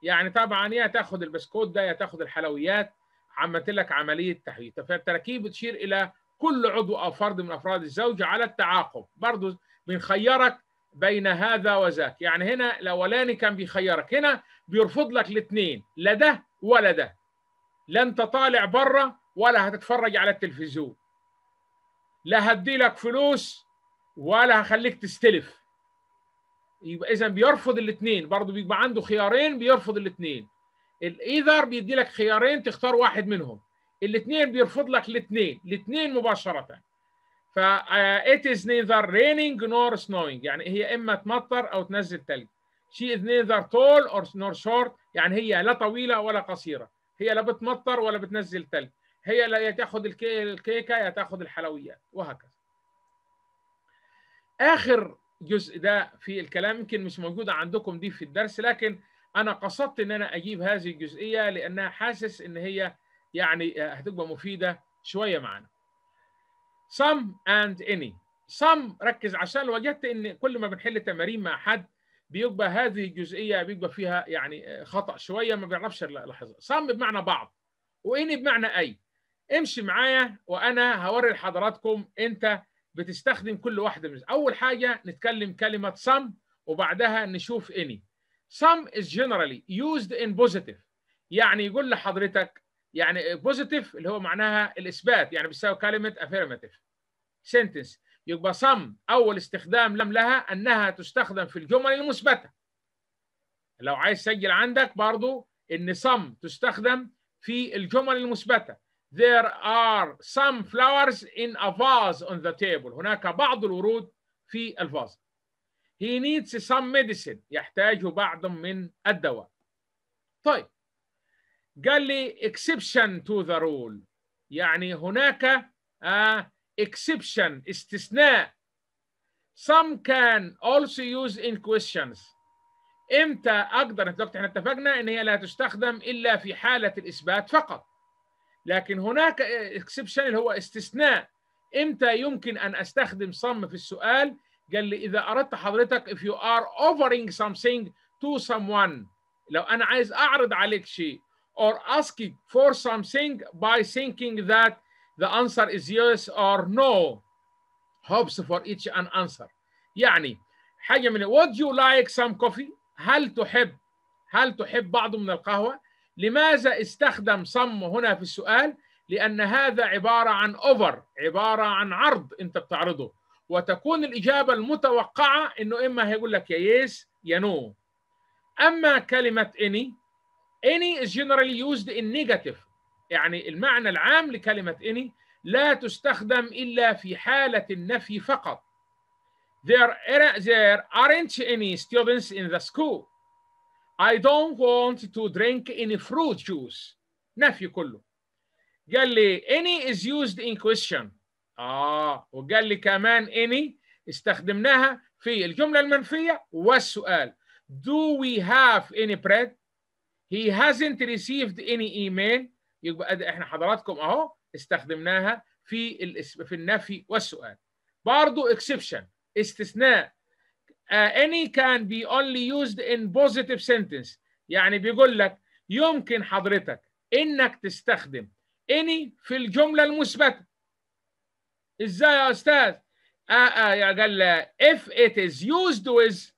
يعني طبعا يا تاخد البسكوت ده يا تاخد الحلويات عملت لك عمليه تحويل فالتركيب بتشير الى كل عضو او فرد من افراد الزوجه على التعاقب برضه بنخيرك بين هذا وذاك يعني هنا الاولاني كان بيخيرك هنا بيرفض لك الاثنين لا ده ولا ده لا انت طالع بره ولا هتتفرج على التلفزيون لا هدي لك فلوس ولا هخليك تستلف يبقى اذا بيرفض الاثنين برضه بيبقى عنده خيارين بيرفض الاثنين الايذر بيدي لك خيارين تختار واحد منهم الاثنين بيرفض لك الاثنين الاثنين مباشره ف آه، it is neither raining nor snowing يعني هي اما تمطر او تنزل ثلج she is neither tall or nor short يعني هي لا طويله ولا قصيره هي لا بتمطر ولا بتنزل ثلج هي لا يا تاخذ الكيكه يا تاخذ الحلويات وهكذا اخر الجزء ده في الكلام يمكن مش موجوده عندكم دي في الدرس لكن انا قصدت ان انا اجيب هذه الجزئيه لانها حاسس ان هي يعني هتبقى مفيده شويه معانا. some and any some ركز عشان وجدت ان كل ما بنحل تمارين مع حد بيبقى هذه الجزئيه بيبقى فيها يعني خطا شويه ما بيعرفش يلاحظها some بمعنى بعض واني بمعنى اي امشي معايا وانا هوري لحضراتكم انت بتستخدم كل واحدة من أول حاجة نتكلم كلمة سم وبعدها نشوف إني سم is generally used in positive يعني يقول لحضرتك يعني positive اللي هو معناها الإثبات يعني بيساوي كلمة affirmative sentence يبقى سم أول استخدام لم لها أنها تستخدم في الجمل المثبتة لو عايز سجل عندك برضو إن سم تستخدم في الجمل المثبتة There are some flowers in a vase on the table. هناك بعض الورود في الفاز. He needs some medicine. يحتاج بعض من الدواء. طيب. قال لي exception to the rule. يعني هناك uh, exception استثناء. Some can also use in questions. امتى اقدر احنا اتفقنا ان هي لا تستخدم الا في حاله الاثبات فقط لكن هناك اكسبشن اللي هو استثناء امتى يمكن ان استخدم صم في السؤال قال لي اذا اردت حضرتك if you are offering something to someone لو انا عايز اعرض عليك شيء or asking for something by thinking that the answer is yes or no hopes for each an answer يعني حاجه من would you like some coffee هل تحب هل تحب بعض من القهوه لماذا استخدم صم هنا في السؤال؟ لأن هذا عبارة عن أوفر عبارة عن عرض أنت بتعرضه وتكون الإجابة المتوقعة أنه إما هيقول لك يا يس يا نو أما كلمة any any is generally used in negative يعني المعنى العام لكلمة any لا تستخدم إلا في حالة النفي فقط There, there aren't any students in the school I don't want to drink any fruit juice نفي كله قال لي any is used in question اه وقال لي كمان any استخدمناها في الجملة المنفية والسؤال do we have any bread he hasn't received any email يبقى احنا حضراتكم اهو استخدمناها في في النفي والسؤال برضه exception استثناء آه، any can be only used in positive sentence يعني بيقول لك يمكن حضرتك انك تستخدم any في الجمله المثبته ازاي يا استاذ آه آه قال if it is used with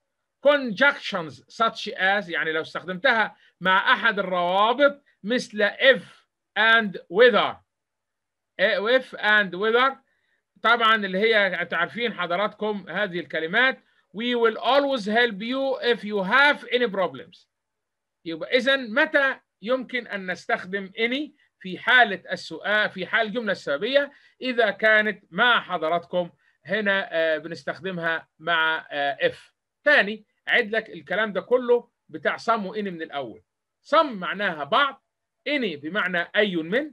conjunctions such as يعني لو استخدمتها مع احد الروابط مثل if and whether إيه، if and whether طبعا اللي هي تعرفين حضراتكم هذه الكلمات We will always help you if you have any problems. يبقى إذا متى يمكن أن نستخدم any في حالة السؤال في حال الجملة السببية إذا كانت مع حضراتكم هنا آه، بنستخدمها مع آه، if. تاني عد لك الكلام ده كله بتاع صم وإني من الأول. صم معناها بعض any بمعنى أي من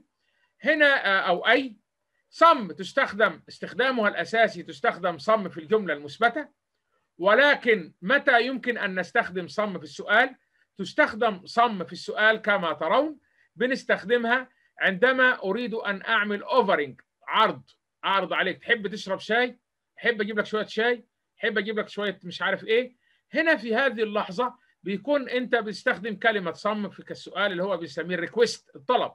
هنا آه، أو أي صم تستخدم استخدامها الأساسي تستخدم صم في الجملة المثبتة ولكن متى يمكن أن نستخدم صم في السؤال؟ تستخدم صم في السؤال كما ترون بنستخدمها عندما أريد أن أعمل أوفرينج عرض أعرض عليك تحب تشرب شاي؟ أحب أجيب لك شوية شاي؟ أحب أجيب لك شوية مش عارف إيه؟ هنا في هذه اللحظة بيكون أنت بتستخدم كلمة صم في السؤال اللي هو بنسميه الريكوست الطلب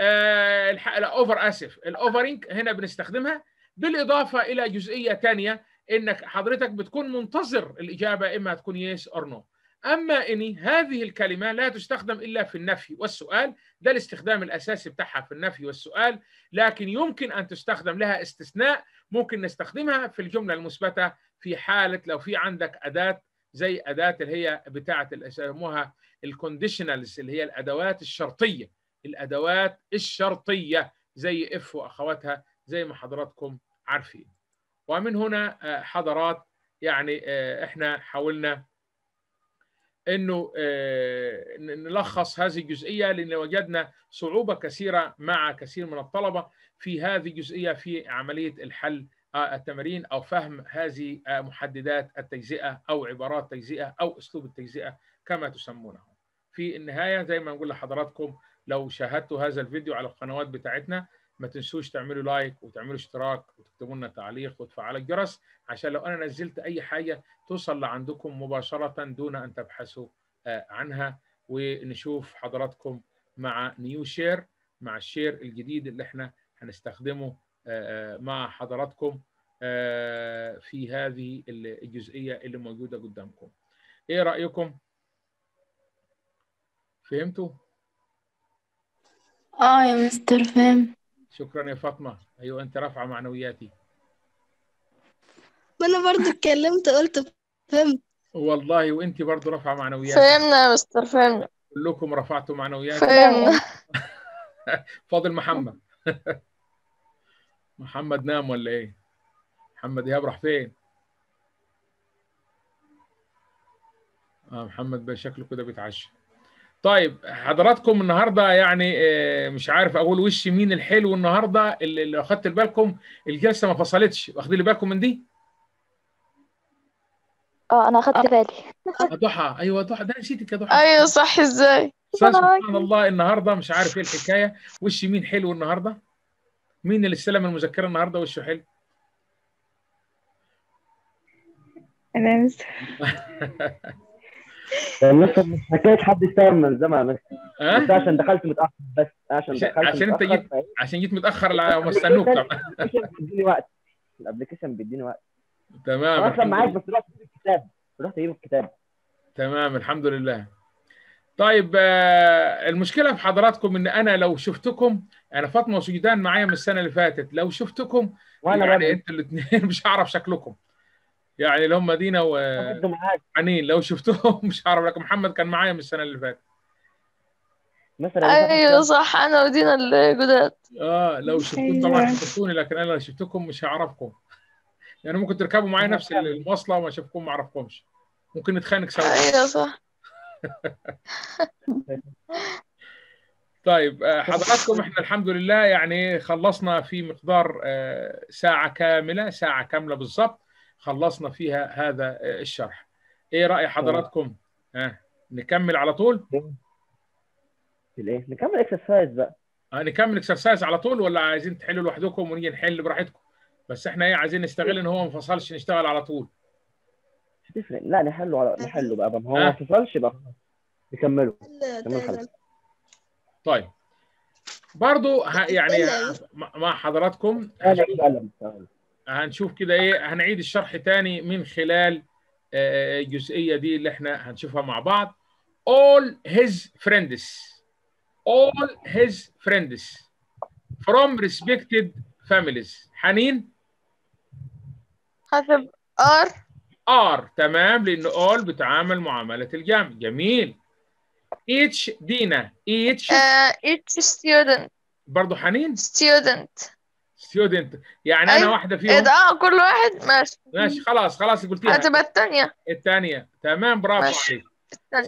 آه الأوفر آسف الأوفرينج هنا بنستخدمها بالإضافة إلى جزئية ثانية انك حضرتك بتكون منتظر الاجابه اما تكون يس اور نو اما اني هذه الكلمه لا تستخدم الا في النفي والسؤال ده الاستخدام الاساسي بتاعها في النفي والسؤال لكن يمكن ان تستخدم لها استثناء ممكن نستخدمها في الجمله المثبته في حاله لو في عندك اداه زي اداه اللي هي بتاعه اللي يسموها الكونديشنالز اللي هي الادوات الشرطيه الادوات الشرطيه زي اف واخواتها زي ما حضراتكم عارفين ومن هنا آه، حضرات يعني آه، احنا حاولنا انه آه، نلخص هذه الجزئيه لان وجدنا صعوبه كثيره مع كثير من الطلبه في هذه الجزئيه في عمليه الحل التمارين او فهم هذه محددات التجزئه او عبارات تجزئه او اسلوب التجزئه كما تسمونه. في النهايه زي ما نقول لحضراتكم لو شاهدتوا هذا الفيديو على القنوات بتاعتنا ما تنسوش تعملوا لايك وتعملوا اشتراك وتكتبوا لنا تعليق وتفعلوا الجرس عشان لو انا نزلت اي حاجه توصل لعندكم مباشره دون ان تبحثوا آه، عنها ونشوف حضراتكم مع نيو شير مع الشير الجديد اللي احنا هنستخدمه آه، آه، مع حضراتكم في هذه الجزئيه اللي موجوده قدامكم. ايه رايكم؟ فهمتوا؟ اه يا مستر فهمت شكرا يا فاطمه ايوه انت رافعه معنوياتي ما انا برضو اتكلمت قلت فهمت والله وانت برضو رافعه معنوياتي فهمنا يا مستر فهمنا كلكم رفعتوا معنوياتي فهمنا فاضل محمد محمد نام ولا ايه محمد ايهاب راح فين اه محمد بقى شكله كده بيتعشى طيب حضراتكم النهارده يعني آه، مش عارف اقول وش مين الحلو النهارده اللي لو خدت بالكم الجلسه ما فصلتش واخدين بالكم من دي؟ اه انا اخدت آه. بالي ضحى ايوه ضحى ده نسيتك يا ضحى ايوه صح ازاي سبحان الله النهارده مش عارف ايه الحكايه وش مين حلو النهارده؟ مين اللي استلم المذكره النهارده وشه حلو؟ انا كان لسه مش حكايه حد يشتغل من زمان بس أه؟ بس عشان دخلت متاخر بس عشان دخلت عشان انت جيت عشان جيت متاخر واستنوك استنوك بيديني وقت الابلكيشن بيديني وقت تمام اصلا معاك بس رحت اجيب الكتاب رحت اجيب الكتاب تمام الحمد لله طيب آه، المشكله في حضراتكم ان انا لو شفتكم انا يعني فاطمه وسجدان معايا من السنه اللي فاتت لو شفتكم وانا يعني انتوا الاثنين مش هعرف شكلكم يعني لو هم و عنين لو شفتهم مش هعرف لكن محمد كان معايا من السنه اللي فاتت مثلا ايوه صح انا ودينا الجداد اه لو شفتوني طبعا أيوة. شفتوني لكن انا لو شفتكم مش هعرفكم يعني ممكن تركبوا معايا نفس المواصله وما اشوفكم ما اعرفكمش ممكن نتخانق سوا ايوه صح طيب آه، حضراتكم احنا الحمد لله يعني خلصنا في مقدار آه، ساعه كامله ساعه كامله بالظبط خلصنا فيها هذا الشرح ايه راي آه. حضراتكم ها نكمل على طول الايه نكمل اكسرسايز بقى آه نكمل اكسرسايز على طول ولا عايزين تحلوا لوحدكم ونيجي نحل براحتكم بس احنا ايه عايزين نستغل ان هو ما فصلش نشتغل على طول هتفرق لا نحله على نحله بقى ما هو ما آه. فصلش بقى نكمله نكمل طيب برضو يعني مع حضراتكم هجيب هنشوف كده ايه هنعيد الشرح تاني من خلال آه، الجزئيه دي اللي احنا هنشوفها مع بعض all his friends all his friends from respected families حنين حسب R R تمام لان all بتعامل معامله الجمع جميل each دينا each uh, each student برضه حنين student ستودنت يعني انا واحده فيهم ايه اه كل واحد ماشي ماشي خلاص خلاص قلتيها هتبقى الثانيه الثانيه تمام برافو عليك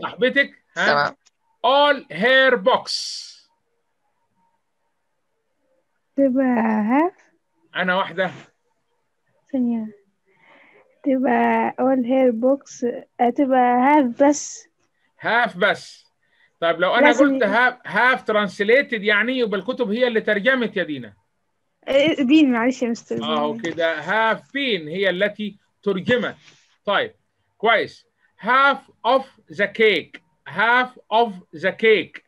صاحبتك ها تمام all hair box تبقى انا واحده ثانيه تبقى all hair box تبقى هاف بس هاف بس طيب لو انا قلت هاف ترانسليتد يعني وبالكتب هي اللي ترجمت يا دينا بين إيه، معلش يا مستر اهو كده هاف بين هي التي ترجمت طيب كويس هاف اوف ذا كيك هاف اوف ذا كيك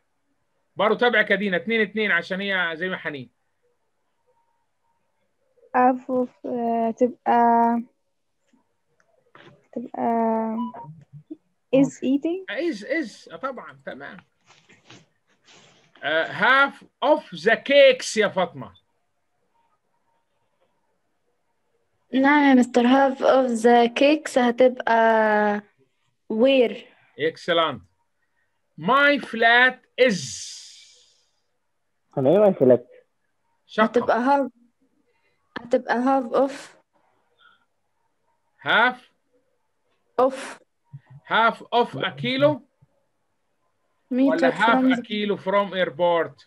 برضه تابع كدينا اثنين اثنين عشان هي زي ما حنين هاف اوف آه، تبقى تبقى is eating is is طبعا تمام هاف اوف ذا كيكس يا فاطمه نعم مستر هاف اوف ذا كيكس هتبقى وير excellent my flat is انا ايه my flat هتبقى هاف هتبقى هاف اوف هاف اوف هاف اوف a kilo ولا هاف a kilo from airport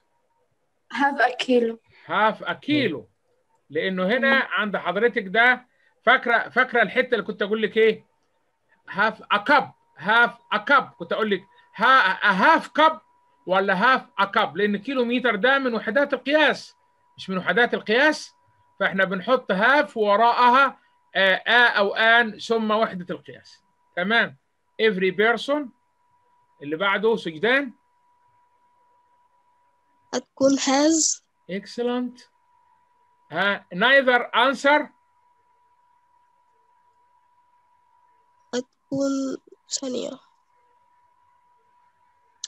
هاف a kilo هاف a kilo لانه هنا عند حضرتك ده فاكره فاكره الحته اللي كنت اقول لك ايه هاف ا هاف ا كنت اقول لك هاف كب ولا هاف ا لان كيلو متر ده من وحدات القياس مش من وحدات القياس فاحنا بنحط هاف وراءها آه، آ او ان ثم وحده القياس تمام every person اللي بعده سجدان at cool has excellent ها neither answer هتكون ثانية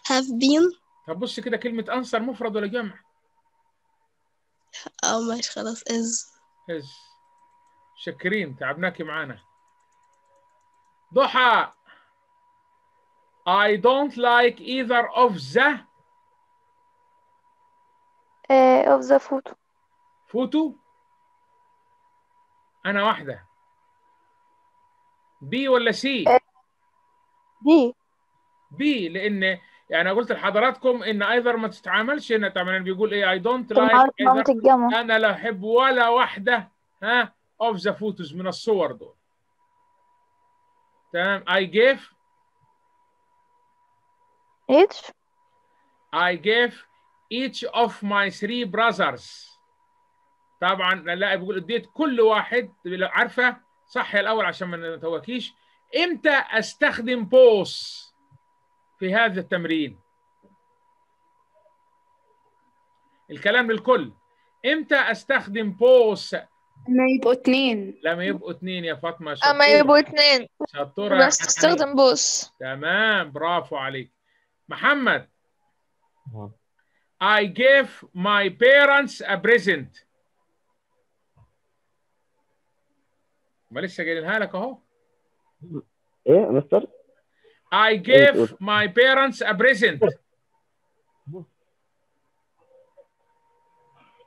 have been طب بص كده كلمة answer مفرد ولا جمع؟ اه ماشي خلاص is is شكرين تعبناكي معانا ضحى I don't like either of the uh, of the food فوتو انا واحده بي ولا سي بي بي لان يعني قلت لحضراتكم ان ايذر ما تتعاملش هنا طبعا بيقول ايه اي دونت لايك انا لا احب ولا واحده ها اوف ذا فوتوز من الصور دول تمام اي جيف ايتش I جيف each of my three brothers طبعا اللاعب بيقول اديت كل واحد عارفه صح الاول عشان ما نتوكيش امتى استخدم بوس في هذا التمرين الكلام للكل امتى استخدم بوس لما يبقوا اثنين لما يبقوا اثنين يا فاطمه شطوره لما يبقوا اثنين شطوره بس تستخدم بوس تمام برافو عليك محمد نعم. I gave my parents a present ما لسه قايلينها لك اهو ايه مستر I gave my parents a present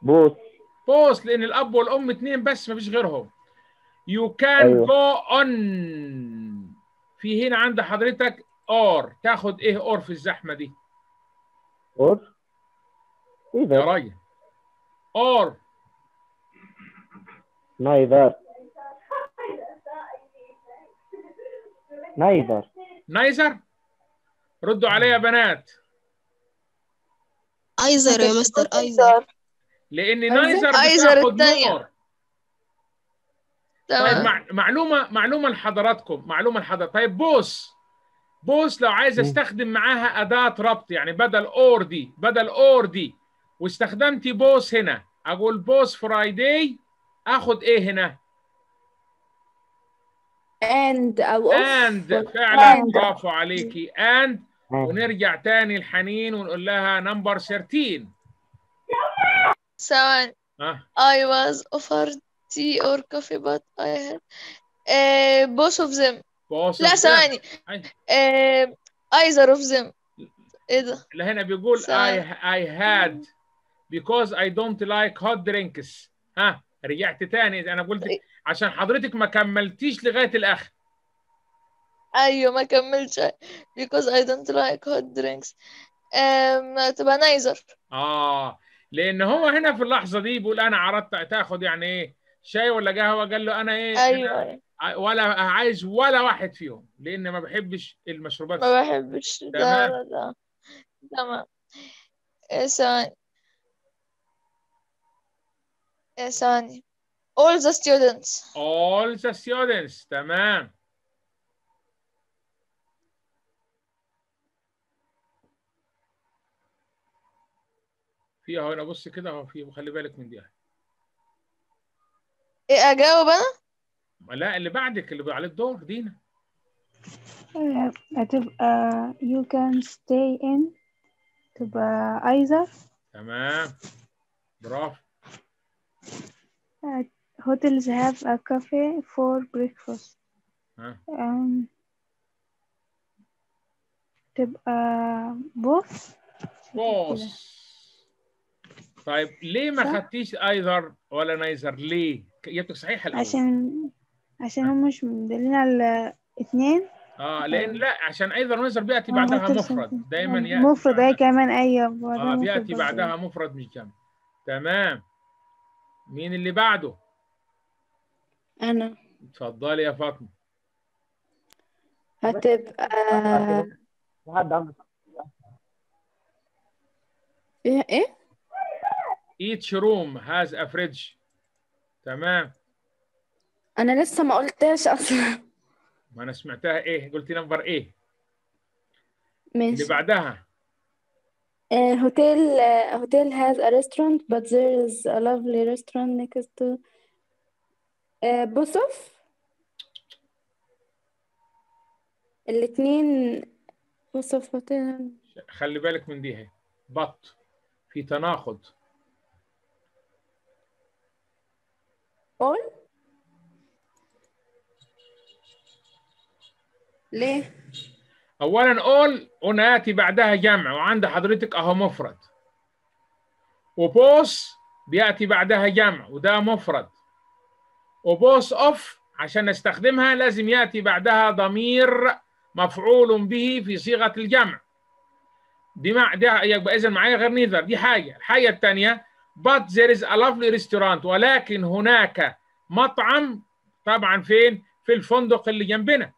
بوس بوس لان الاب والام اتنين بس ما فيش غيرهم You can أيوة. go on في هنا عند حضرتك اور تاخد ايه اور في الزحمه دي اور ايه ده يا راجل اور neither نايزر نايزر ردوا عليا يا بنات ايزر يا مستر ايزر لان نايزر ايزر نور طيب معلومه معلومه لحضراتكم معلومه لحضراتكم طيب بوس بوس لو عايز استخدم معاها اداه ربط يعني بدل اور دي بدل اور دي واستخدمت بوس هنا اقول بوس فرايداي اخد ايه هنا and او and فعلا برافو عليكي and ونرجع تاني لحنين ونقول لها نمبر 13 ثواني I was offered tea or coffee but I had both of them both لا ثواني either of them ايه ده؟ اللي هنا بيقول I, I had because I don't like hot drinks ها رجعت تاني انا قلت إيه. عشان حضرتك ما كملتيش لغايه الاخر ايوه ما كملتش because I don't like hot drinks أم... تبقى نايزر اه لان هو هنا في اللحظه دي بيقول انا عرضت تاخد يعني ايه شاي ولا قهوه قال له انا ايه أيوة. أنا آه، ولا عايز ولا واحد فيهم لان ما بحبش المشروبات ما بحبش لا لا تمام إيه، ثواني all the students all the students تمام في اهو انا بص كده اهو في خلي بالك من دي اهي ايه اجاوب انا؟ لا اللي بعدك اللي على الدور دينا هتبقى إيه، آه، you can stay in تبقى ايزر تمام برافو hotels have a cafe for breakfast. Um, تبقى بوث بوس طيب ليه ما خدتيش ايذر ولا نايذر ليه؟ اجابتك صحيح الاول عشان عشان هم مش مدلين على الاثنين. اه لان لا عشان ايذر ويزر بياتي آه، بعدها مفرد دايما يعني مفرد اي كمان ايوه اه بياتي بعدها مفرد مش جمع تمام مين اللي بعده؟ أنا اتفضلي يا فاطمة هتبقى لحد فيها ايه؟ each room has a fridge تمام انا لسه ما قلتهاش اصلا ما انا سمعتها ايه؟ قلتي نمبر ايه؟ ماشي اللي بعدها Uh, hotel uh, hotel has a restaurant, but there is a lovely restaurant next to uh, Busuf. الاتنين بوسوف hotel. خلي بالك من دي اهي بط في تناقض قول ليه؟ اولا all هنا ياتي بعدها جمع وعند حضرتك اهو مفرد وبوس بياتي بعدها جمع وده مفرد وبوس اوف عشان نستخدمها لازم ياتي بعدها ضمير مفعول به في صيغه الجمع دي مع ده يبقى اذا معايا غير نيذر دي حاجه الحاجه الثانيه but there is a lovely restaurant ولكن هناك مطعم طبعا فين في الفندق اللي جنبنا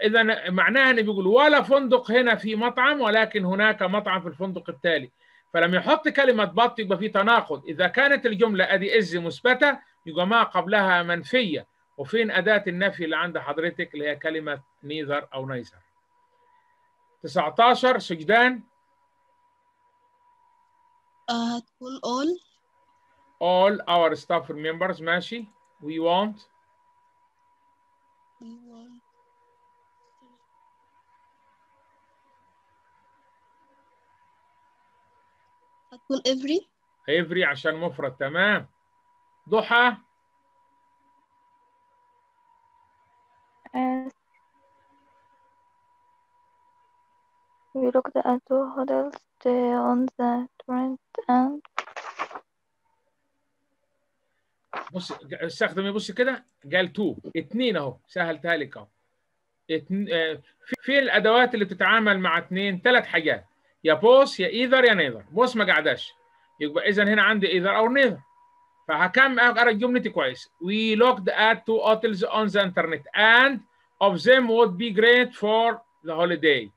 فاذا معناها انه بيقول ولا فندق هنا في مطعم ولكن هناك مطعم في الفندق التالي فلما يحط كلمه بط يبقى في تناقض اذا كانت الجمله ادي از مثبته يبقى ما قبلها منفيه وفين اداه النفي اللي عند حضرتك اللي هي كلمه نيذر او نيزر 19 سجدان هتقول آه، all all our staff members ماشي we want هيكون افري افري عشان مفرد تمام ضحى uh, We looked at two hotels on the trend and بص استخدمي بص كده قال تو اتنين اهو سهلتها لك اهو اتن... آه، فين الادوات اللي بتتعامل مع اتنين ثلاث حاجات يا بوس يا ايذر يا نيذر بوس ما قعداش يبقى اذا هنا عندي ايذر او نيذر فهكم اقرا جملتي كويس we looked at two hotels on the internet and of them would be great for the holiday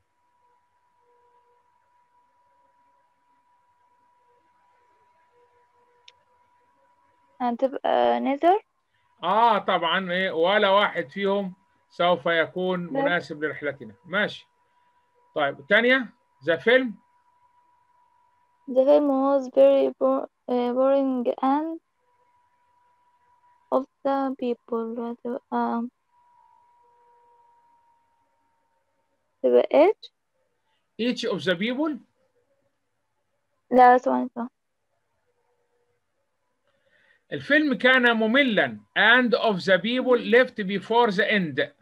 هتبقى آه، نذر اه طبعا ايه ولا واحد فيهم سوف يكون مناسب لرحلتنا ماشي طيب الثانيه The film? The film was very bo uh, boring and of the people that um the each each of the people لا ثواني الفيلم كان مملا and of the people left before the end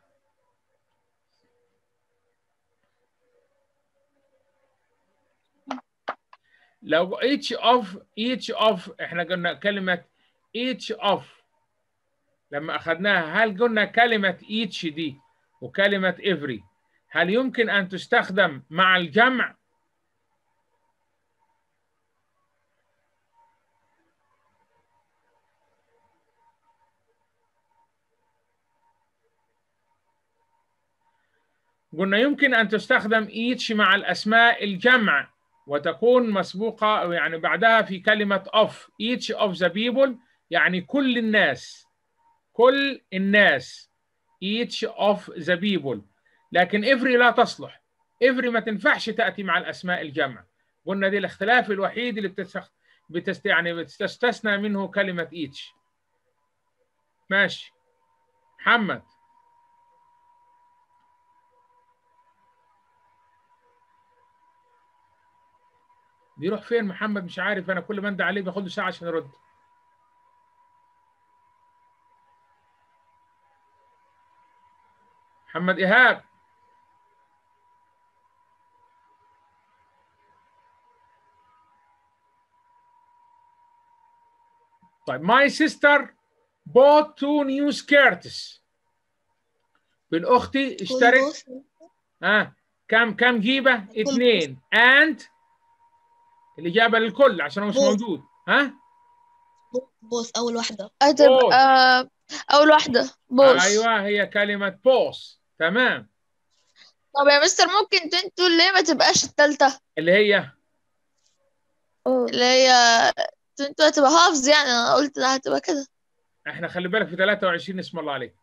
لو اتش اوف اتش اوف احنا قلنا كلمه اتش اوف لما اخذناها هل قلنا كلمه اتش دي وكلمه افري هل يمكن ان تستخدم مع الجمع قلنا يمكن أن تستخدم each مع الأسماء الجمع وتكون مسبوقة يعني بعدها في كلمة of each of the people يعني كل الناس كل الناس each of the people لكن every لا تصلح every ما تنفعش تأتي مع الأسماء الجمع قلنا دي الاختلاف الوحيد اللي بتستخ... بتست... يعني بتستثنى منه كلمة each ماشي محمد بيروح فين محمد مش عارف انا كل ما اندى عليه باخد له ساعه عشان يرد محمد ايهاب طيب ماي سيستر bought two new skirts من اختي اشترت ها آه. كم كم جيبه؟ اثنين and الاجابه للكل عشان هو مش موجود ها بوس اول واحده أدب آه اول واحده بوس ايوه هي كلمه بوس تمام طب يا مستر ممكن تنتوا ليه ما تبقاش الثالثه اللي هي اللي هي تنتو هتبقى حافظ يعني انا قلت لها هتبقى كده احنا خلي بالك في 23 اسم الله عليك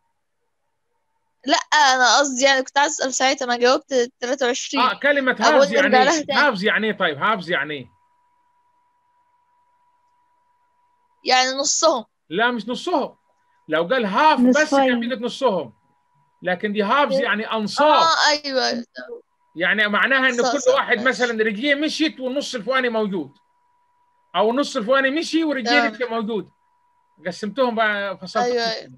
لا انا قصدي يعني كنت عايز اسال ساعتها ما جاوبت 23 اه كلمه حافظ يعني ايه حافظ يعني ايه طيب حافظ يعني ايه يعني نصهم لا مش نصهم لو قال هاف بس كان بيقول نصهم لكن دي هافز يعني انصاف اه ايوه يعني معناها ان كل صح واحد صح. مثلا رجليه مشيت والنص الفواني موجود او النص الفواني مشي ورجليه آه. موجود قسمتهم بقى فصلت أيوة.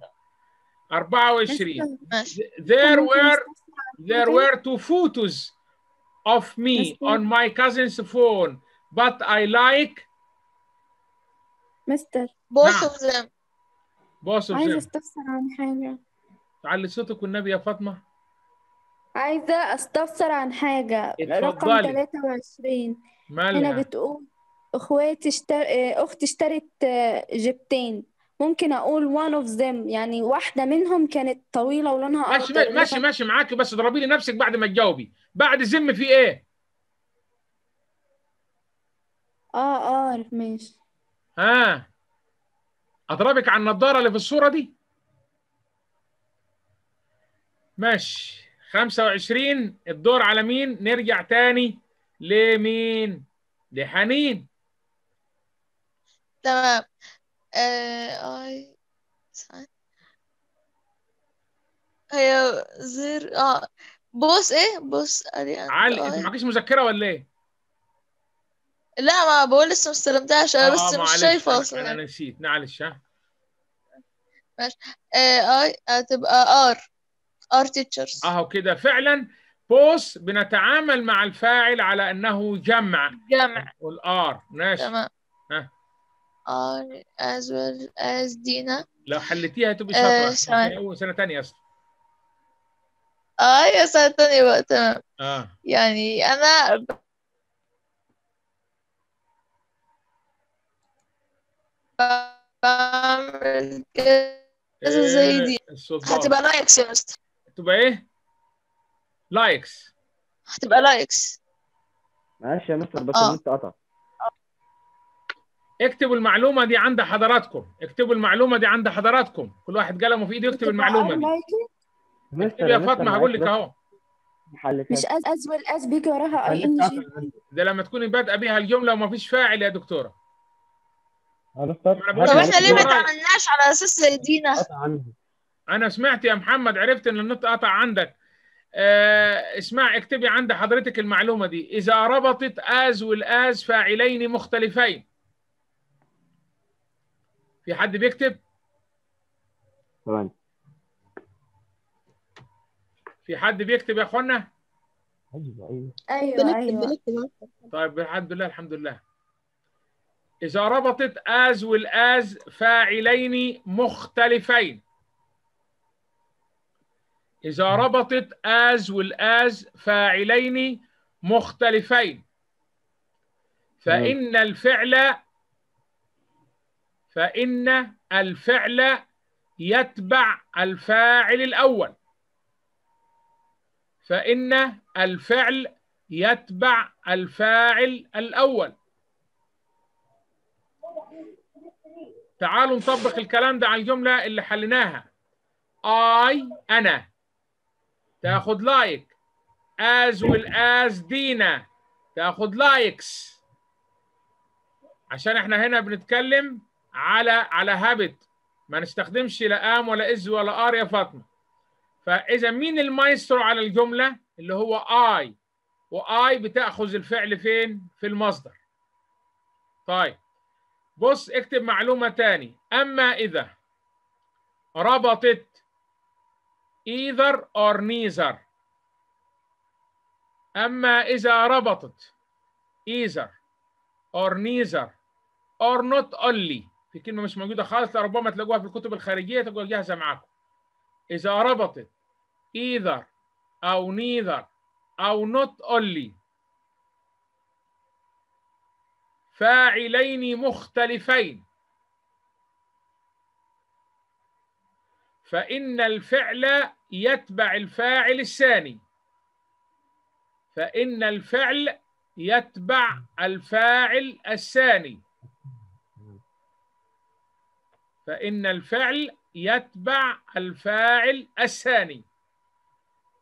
24 أيوة. there were there were two photos of me on my cousin's phone but I like مستر بوث اوف ذم بوث اوف of عايزة أستفسر عن حاجة تعلي صوتك والنبي يا فاطمة عايزة أستفسر عن حاجة رقم 23 مالها. هنا بتقول اخواتي اشتر... آه، اختي اشترت آه، جبتين ممكن اقول وان اوف ذم يعني واحدة منهم كانت طويلة ولونها ماشي اخضر ماشي ماشي معاكي بس اضربي لي نفسك بعد ما تجاوبي بعد ذم في ايه؟ اه اه ماشي ها اضربك على النضاره اللي في الصوره دي ماشي 25 الدور على مين نرجع تاني لمين لحنين تمام آه، اي هي زر اه بص ايه بص علي انت معكيش مذكره ولا ايه لا ما بقول لسه ما استلمتهاش انا آه، بس مش شايفه اصلا انا نسيت معلش ها ماشي اي آه، آه، هتبقى ار ار تيتشرز اهو كده فعلا بوس بنتعامل مع الفاعل على انه جمع جمع والار ماشي تمام ها ار از ويل از دينا لو حلتيها تبقى شاطره آه سنه ثانيه اصلا اه يا سنه ثانيه بقى تمام اه يعني انا بعمل كذا زي دي هتبقى لايكس يا مستر هتبقى ايه؟ لايكس هتبقى لايكس ماشي يا مستر بس آه. قطع آه. اكتبوا المعلومه دي عند حضراتكم اكتبوا المعلومه دي عند حضراتكم كل واحد قلمه في ايده يكتب المعلومه دي اكتب يا فاطمه هقول لك اهو مش از از والاز بيجي وراها اي ان جي ده لما تكوني بادئه بيها الجمله وما فيش فاعل يا دكتوره هنختار طب احنا ليه ما تعملناش على اساس دينا؟ انا سمعت يا محمد عرفت ان النت قطع عندك آه اسمع اكتبي عند حضرتك المعلومه دي اذا ربطت از والاز فاعلين مختلفين في حد بيكتب في حد بيكتب يا اخوانا ايوه ايوه ايوه, أيوة. طيب الحمد لله الحمد لله إذا ربطت as والآز فاعلين مختلفين إذا ربطت as والآز فاعلين مختلفين فإن الفعل فإن الفعل يتبع الفاعل الأول فإن الفعل يتبع الفاعل الأول تعالوا نطبق الكلام ده على الجملة اللي حليناها I أنا تاخد لايك as well as دينا تاخد لايكس عشان احنا هنا بنتكلم على على هابت ما نستخدمش لا ام ولا از ولا ار يا فاطمه فاذا مين المايسترو على الجمله اللي هو اي واي بتاخذ الفعل فين في المصدر طيب بص اكتب معلومة تاني أما إذا ربطت either or neither أما إذا ربطت either or neither or not only في كلمة مش موجودة خالص ربما تلاقوها في الكتب الخارجية تبقى جاهزة معاكم إذا ربطت either أو neither أو not only فاعلين مختلفين فإن الفعل يتبع الفاعل الثاني فإن الفعل يتبع الفاعل الثاني فإن الفعل يتبع الفاعل الثاني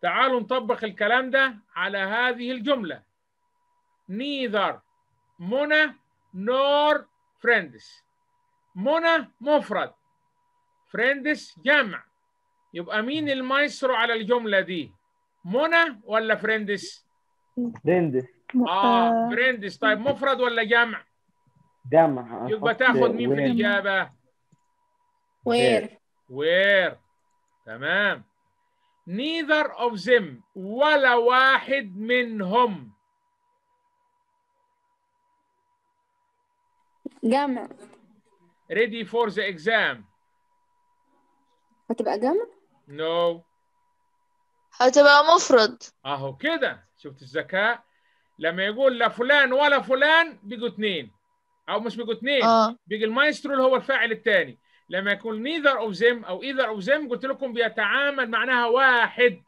تعالوا نطبق الكلام ده على هذه الجملة neither منى nor friends منى مفرد friends جمع يبقى مين المايسترو على الجملة دي منى ولا friends؟ friends. اه friends آه. طيب مفرد ولا جمع جمع يبقى آه، تاخد آه، مين في الإجابة وير وير تمام neither of them ولا واحد منهم جمع ready for the exam هتبقى جمع؟ no هتبقى مفرد اهو كده شفت الذكاء لما يقول لا فلان ولا فلان بيجوا اثنين او مش بيجوا اثنين آه. بيجي المايسترو اللي هو الفاعل الثاني لما يكون neither of them او either of them قلت لكم بيتعامل معناها واحد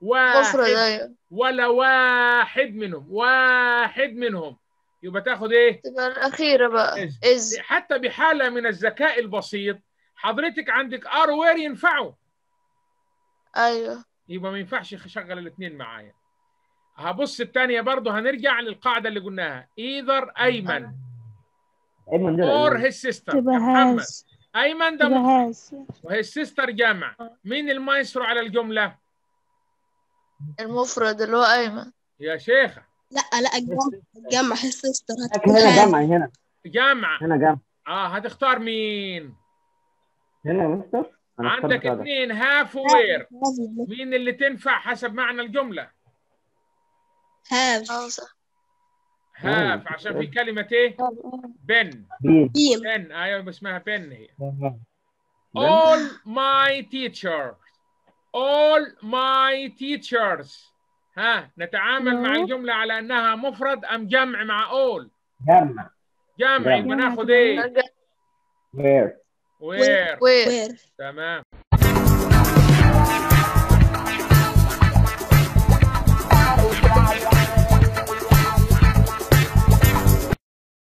واحد مفرد أيوه. ولا واحد منهم واحد منهم يبقى تاخد ايه؟ تبقى الاخيره بقى إز. إز. حتى بحاله من الذكاء البسيط حضرتك عندك ار وير ينفعوا ايوه يبقى ما ينفعش اشغل الاثنين معايا هبص الثانيه برضه هنرجع للقاعده اللي قلناها ايذر ايمن اور هي سيستر محمد ايمن ده وهي سيستر جامع مين المايسترو على الجمله؟ المفرد اللي هو ايمن يا شيخه لا لا الجامعة الجامعة حصة اشتراك هنا جامعة هنا جامعة هنا جامعة اه هتختار مين؟ هنا مستر عندك اثنين هاف وير مين اللي تنفع حسب معنى الجملة؟ هاف هاف عشان في كلمة ايه؟ بن بن ايوه اسمها بن هي All my teachers All my teachers ها نتعامل مم. مع الجملة على أنها مفرد أم جمع مع أول جمع جمع يبقى ناخد إيه وير وير تمام